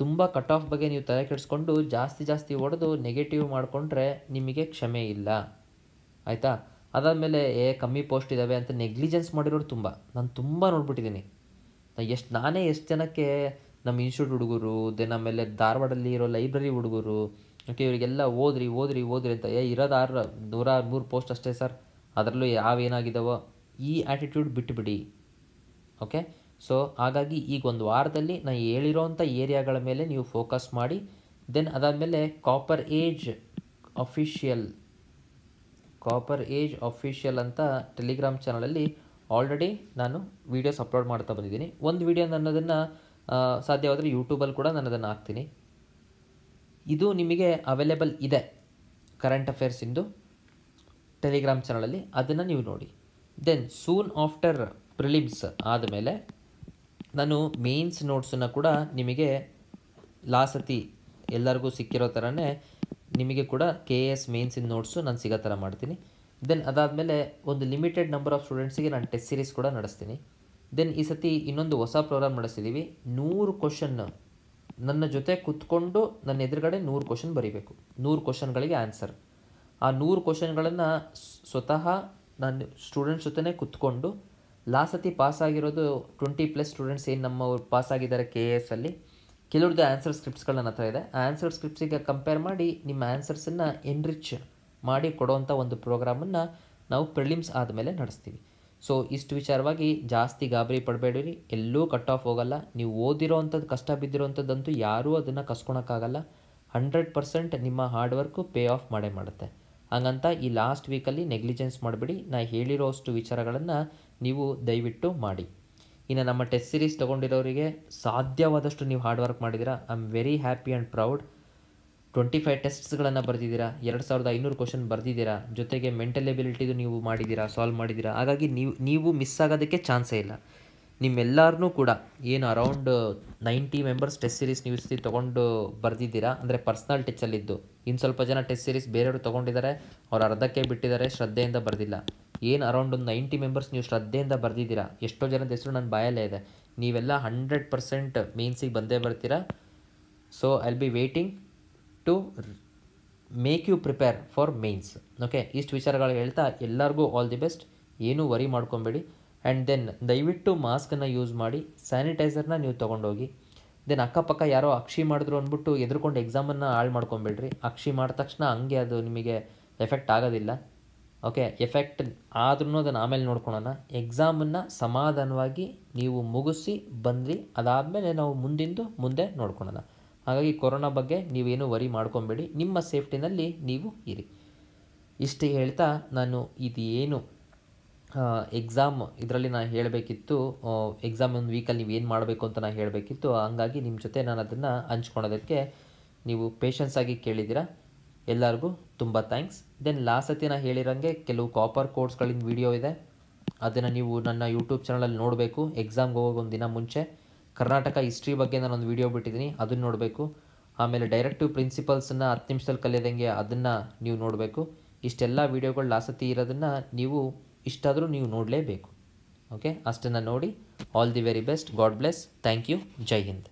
ತುಂಬ ಕಟ್ ಆಫ್ ಬಗ್ಗೆ ನೀವು ತಲೆ ಕೆಡಿಸ್ಕೊಂಡು ಜಾಸ್ತಿ ಜಾಸ್ತಿ ಹೊಡೆದು ನೆಗೆಟಿವ್ ಮಾಡಿಕೊಂಡ್ರೆ ನಿಮಗೆ ಕ್ಷಮೆ ಇಲ್ಲ ಆಯಿತಾ ಅದಾದಮೇಲೆ ಏ ಕಮ್ಮಿ ಪೋಸ್ಟ್ ಇದ್ದಾವೆ ಅಂತ ನೆಗ್ಲಿಜೆನ್ಸ್ ಮಾಡಿರೋರು ತುಂಬ ನಾನು ತುಂಬ ನೋಡ್ಬಿಟ್ಟಿದ್ದೀನಿ ಎಷ್ಟು ನಾನೇ ಎಷ್ಟು ಜನಕ್ಕೆ ನಮ್ಮ ಇನ್ಸ್ಟಿಟ್ಯೂಟ್ ಹುಡುಗರು ದೆನ್ ಆಮೇಲೆ ಧಾರವಾಡಲ್ಲಿ ಇರೋ ಲೈಬ್ರರಿ ಹುಡುಗರು ಓಕೆ ಇವರಿಗೆಲ್ಲ ಓದ್ರಿ ಓದ್ರಿ ಓದ್ರಿ ಅಂತ ಏ ಇರೋದು ಆರು ನೂರ ಮೂರು ಪೋಸ್ಟ್ ಅಷ್ಟೇ ಸರ್ ಅದರಲ್ಲೂ ಯಾವ ಯಾವೇನಾಗಿದ್ದಾವೋ ಈ ಆ್ಯಟಿಟ್ಯೂಡ್ ಬಿಟ್ಟುಬಿಡಿ ಓಕೆ ಸೊ ಹಾಗಾಗಿ ಈಗ ಒಂದು ವಾರದಲ್ಲಿ ನಾನು ಅಂಥ ಏರಿಯಾಗಳ ಮೇಲೆ ನೀವು ಫೋಕಸ್ ಮಾಡಿ ದೆನ್ ಅದಾದಮೇಲೆ copper age official copper age official ಅಂತ ಟೆಲಿಗ್ರಾಮ್ ಚಾನಲಲ್ಲಿ ಆಲ್ರೆಡಿ ನಾನು ವೀಡಿಯೋಸ್ ಅಪ್ಲೋಡ್ ಮಾಡ್ತಾ ಬಂದಿದ್ದೀನಿ ಒಂದು ವೀಡಿಯೋ ನನ್ನದನ್ನು ಸಾಧ್ಯವಾದರೆ ಯೂಟ್ಯೂಬಲ್ಲಿ ಕೂಡ ನಾನು ಅದನ್ನು ಹಾಕ್ತೀನಿ ಇದು ನಿಮಗೆ ಅವೈಲೇಬಲ್ ಇದೆ ಕರೆಂಟ್ ಅಫೇರ್ಸಿಂದು ಟೆಲಿಗ್ರಾಮ್ ಚಾನಲಲ್ಲಿ ಅದನ್ನು ನೀವು ನೋಡಿ ದೆನ್ ಸೂನ್ ಆಫ್ಟರ್ ಪ್ರಿಲಿಮ್ಸ್ ಆದಮೇಲೆ ನಾನು ಮೇನ್ಸ್ ನೋಟ್ಸನ್ನು ಕೂಡ ನಿಮಗೆ ಲಾಸತಿ ಎಲ್ಲರಿಗೂ ಸಿಕ್ಕಿರೋ ಥರನೇ ನಿಮಗೆ ಕೂಡ ಕೆ ಎ ಎಸ್ ಮೇನ್ಸಿನ ನೋಟ್ಸು ನಾನು ಸಿಗೋ ಥರ ಮಾಡ್ತೀನಿ ದೆನ್ ಅದಾದಮೇಲೆ ಒಂದು ಲಿಮಿಟೆಡ್ ನಂಬರ್ ಆಫ್ ಸ್ಟೂಡೆಂಟ್ಸಿಗೆ ನಾನು ಟೆಸ್ಟ್ ಸೀರೀಸ್ ಕೂಡ ನಡೆಸ್ತೀನಿ ದೆನ್ ಈ ಸತಿ ಇನ್ನೊಂದು ಹೊಸ ಪ್ರೋಗ್ರಾಮ್ ನಡೆಸಿದ್ದೀವಿ ನೂರು ಕ್ವಶನ್ ನನ್ನ ಜೊತೆ ಕುತ್ಕೊಂಡು ನನ್ನ ಎದುರುಗಡೆ ನೂರು ಕ್ವಶನ್ ಬರೀಬೇಕು ನೂರು ಕ್ವಶನ್ಗಳಿಗೆ ಆನ್ಸರ್ ಆ ನೂರು ಕ್ವಶನ್ಗಳನ್ನು ಸ್ವತಃ ನಾನು ಸ್ಟೂಡೆಂಟ್ಸ್ ಜೊತೆನೇ ಕುತ್ಕೊಂಡು ಲಾಸ್ಟ್ ಸತಿ ಪಾಸ್ ಆಗಿರೋದು ಟ್ವೆಂಟಿ ಪ್ಲಸ್ ಸ್ಟೂಡೆಂಟ್ಸ್ ಏನು ನಮ್ಮ ಪಾಸ್ ಆಗಿದ್ದಾರೆ ಕೆ ಎ ಎಸ್ ಅಲ್ಲಿ ಕೆಲವ್ರದ್ದು ಆನ್ಸರ್ ಸ್ಕ್ರಿಪ್ಟ್ಸ್ಗಳು ನನ್ನ ಹತ್ರ ಇದೆ ಆ ಆನ್ಸರ್ ಸ್ಕ್ರಿಪ್ಟ್ಸಿಗೆ ಕಂಪೇರ್ ಮಾಡಿ ನಿಮ್ಮ ಆನ್ಸರ್ಸನ್ನು ಎನ್ರಿಚ್ ಮಾಡಿ ಕೊಡೋವಂಥ ಒಂದು ಪ್ರೋಗ್ರಾಮನ್ನು ನಾವು ಪ್ರಿಲಿಮ್ಸ್ ಆದಮೇಲೆ ನಡೆಸ್ತೀವಿ ಸೊ ಇಷ್ಟು ವಿಚಾರವಾಗಿ ಜಾಸ್ತಿ ಗಾಬರಿ ಪಡಬೇಡಿರಿ ಎಲ್ಲೂ ಕಟ್ ಆಫ್ ಹೋಗಲ್ಲ ನೀವು ಓದಿರೋ ಅಂಥದ್ದು ಕಷ್ಟ ಬಿದ್ದಿರೋವಂಥದ್ದಂತೂ ಯಾರೂ ಅದನ್ನು ಕಸ್ಕೊಳಕ್ಕಾಗಲ್ಲ ಹಂಡ್ರೆಡ್ ಪರ್ಸೆಂಟ್ ನಿಮ್ಮ ಹಾರ್ಡ್ ವರ್ಕು ಪೇ ಆಫ್ ಮಾಡೇ ಮಾಡುತ್ತೆ ಹಾಗಂತ ಈ ಲಾಸ್ಟ್ ವೀಕಲ್ಲಿ ನೆಗ್ಲಿಜೆನ್ಸ್ ಮಾಡಬೇಡಿ ನಾ ಹೇಳಿರೋ ಅಷ್ಟು ವಿಚಾರಗಳನ್ನು ನೀವು ದಯವಿಟ್ಟು ಮಾಡಿ ಇನ್ನು ನಮ್ಮ ಟೆಸ್ಟ್ ಸಿರೀಸ್ ತೊಗೊಂಡಿರೋರಿಗೆ ಸಾಧ್ಯವಾದಷ್ಟು ನೀವು ಹಾರ್ಡ್ ವರ್ಕ್ ಮಾಡಿದ್ದೀರಾ I am very happy and proud twenty five ಟೆಸ್ಟ್ಸ್ಗಳನ್ನು ಬರೆದಿದ್ದೀರಾ ಎರಡು ಸಾವಿರದ ಐನೂರು ಕ್ವಶನ್ ಬರೆದಿದ್ದೀರಾ ಜೊತೆಗೆ ಮೆಂಟಲ್ ಎಬಿಲಿಟಿದು ನೀವು ಮಾಡಿದ್ದೀರಾ ಸಾಲ್ವ್ ಮಾಡಿದ್ದೀರಾ ಹಾಗಾಗಿ ನೀವು ನೀವು ಮಿಸ್ ಆಗೋದಕ್ಕೆ ಚಾನ್ಸೇ ಇಲ್ಲ ನಿಮ್ಮೆಲ್ಲರನ್ನೂ ಕೂಡ ಏನು around ninety members test series ನೀವು ತೊಗೊಂಡು ಬರೆದಿದ್ದೀರಾ ಅಂದರೆ ಪರ್ಸ್ನಲ್ ಟಚಲ್ಲಿದ್ದು ಇನ್ನು ಸ್ವಲ್ಪ ಜನ ಟೆಸ್ಟ್ ಸೀರೀಸ್ ಬೇರೆಯವರು ತೊಗೊಂಡಿದ್ದಾರೆ ಅವ್ರು ಅರ್ಧಕ್ಕೆ ಬಿಟ್ಟಿದ್ದಾರೆ ಶ್ರದ್ಧೆಯಿಂದ ಬರ್ದಿಲ್ಲ ಏನು ಅರೌಂಡ್ ಒಂದು ನೈಂಟಿ ಮೆಂಬರ್ಸ್ ನೀವು ಶ್ರದ್ಧೆಯಿಂದ ಬರೆದಿದ್ದೀರಾ ಎಷ್ಟೋ ಜನದ ಹೆಸರು ನನ್ನ ಬಾಯಲ್ಲೇ ಇದೆ ನೀವೆಲ್ಲ ಹಂಡ್ರೆಡ್ ಪರ್ಸೆಂಟ್ ಮೀನ್ಸಿಗೆ ಬಂದೇ ಬರ್ತೀರಾ so I'll be waiting to make you prepare for mains okay ಇಷ್ಟು ವಿಚಾರಗಳು ಹೇಳ್ತಾ ಎಲ್ಲರಿಗೂ ಆಲ್ ದಿ ಬೆಸ್ಟ್ ಏನೂ ವರಿ ಮಾಡ್ಕೊಬೇಡಿ ಆ್ಯಂಡ್ ದೆನ್ ದಯವಿಟ್ಟು ಮಾಸ್ಕನ್ನು ಯೂಸ್ ಮಾಡಿ ಸ್ಯಾನಿಟೈಸರ್ನ ನೀವು ತೊಗೊಂಡೋಗಿ ದೆನ್ ಅಕ್ಕಪಕ್ಕ ಯಾರೋ ಅಕ್ಷಿ ಮಾಡಿದ್ರು ಅಂದ್ಬಿಟ್ಟು ಎದುರ್ಕೊಂಡು ಎಕ್ಸಾಮನ್ನು ಹಾಳು ಮಾಡ್ಕೊಬೇಡ್ರಿ ಅಕ್ಷಿ ಮಾಡಿದ ತಕ್ಷಣ ಹಂಗೆ ಅದು ನಿಮಗೆ ಎಫೆಕ್ಟ್ ಆಗೋದಿಲ್ಲ ಓಕೆ ಎಫೆಕ್ಟ್ ಆದ್ರೂ ಅದನ್ನು ಆಮೇಲೆ ನೋಡ್ಕೊಳೋಣ ಎಕ್ಸಾಮನ್ನು ಸಮಾಧಾನವಾಗಿ ನೀವು ಮುಗಿಸಿ ಬಂದ್ರಿ ಅದಾದಮೇಲೆ ನಾವು ಮುಂದಿಂದು ಮುಂದೆ ನೋಡ್ಕೊಳೋಣ ಹಾಗಾಗಿ ಕೊರೋನಾ ಬಗ್ಗೆ ನೀವೇನು ವರಿ ಮಾಡ್ಕೊಬೇಡಿ ನಿಮ್ಮ ಸೇಫ್ಟಿನಲ್ಲಿ ನೀವು ಇರಿ ಇಷ್ಟು ಹೇಳ್ತಾ ನಾನು ಇದೇನು ಎಕ್ಸಾಮ್ ಇದರಲ್ಲಿ ನಾನು ಹೇಳಬೇಕಿತ್ತು ಎಕ್ಸಾಮ್ ಒಂದು ವೀಕಲ್ಲಿ ನೀವು ಏನು ಮಾಡಬೇಕು ಅಂತ ನಾನು ಹೇಳಬೇಕಿತ್ತು ಹಂಗಾಗಿ ನಿಮ್ಮ ಜೊತೆ ನಾನು ಅದನ್ನು ಹಂಚ್ಕೊಳೋದಕ್ಕೆ ನೀವು ಪೇಷನ್ಸ್ ಆಗಿ ಕೇಳಿದ್ದೀರಾ ಎಲ್ಲರಿಗೂ ತುಂಬ ಥ್ಯಾಂಕ್ಸ್ ದೆನ್ ಲಾಸ್ಟ್ ಸತಿ ನಾನು ಹೇಳಿರೋಂಗೆ ಕೆಲವು ಕಾಪರ್ ಕೋರ್ಸ್ಗಳಿಂದ ವೀಡಿಯೋ ಇದೆ ಅದನ್ನು ನೀವು ನನ್ನ ಯೂಟ್ಯೂಬ್ ಚಾನಲಲ್ಲಿ ನೋಡಬೇಕು ಎಕ್ಸಾಮ್ಗೆ ಹೋಗೋ ಒಂದು ದಿನ ಮುಂಚೆ ಕರ್ನಾಟಕ ಹಿಸ್ಟ್ರಿ ಬಗ್ಗೆ ನಾನು ಒಂದು ವೀಡಿಯೋ ಬಿಟ್ಟಿದ್ದೀನಿ ಅದನ್ನು ನೋಡಬೇಕು ಆಮೇಲೆ ಡೈರೆಕ್ಟಿವ್ ಪ್ರಿನ್ಸಿಪಲ್ಸನ್ನು ಹತ್ತು ನಿಮಿಷದಲ್ಲಿ ಕಲಿಯೋದಂಗೆ ಅದನ್ನು ನೀವು ನೋಡಬೇಕು ಇಷ್ಟೆಲ್ಲ ವೀಡಿಯೋಗಳು ಲಾಸತಿ ಇರೋದನ್ನು ನೀವು ಇಷ್ಟಾದರೂ ನೀವು ನೋಡಲೇಬೇಕು ಓಕೆ ಅಷ್ಟನ್ನು ನೋಡಿ all the very best God bless thank you ಜೈ ಹಿಂದ್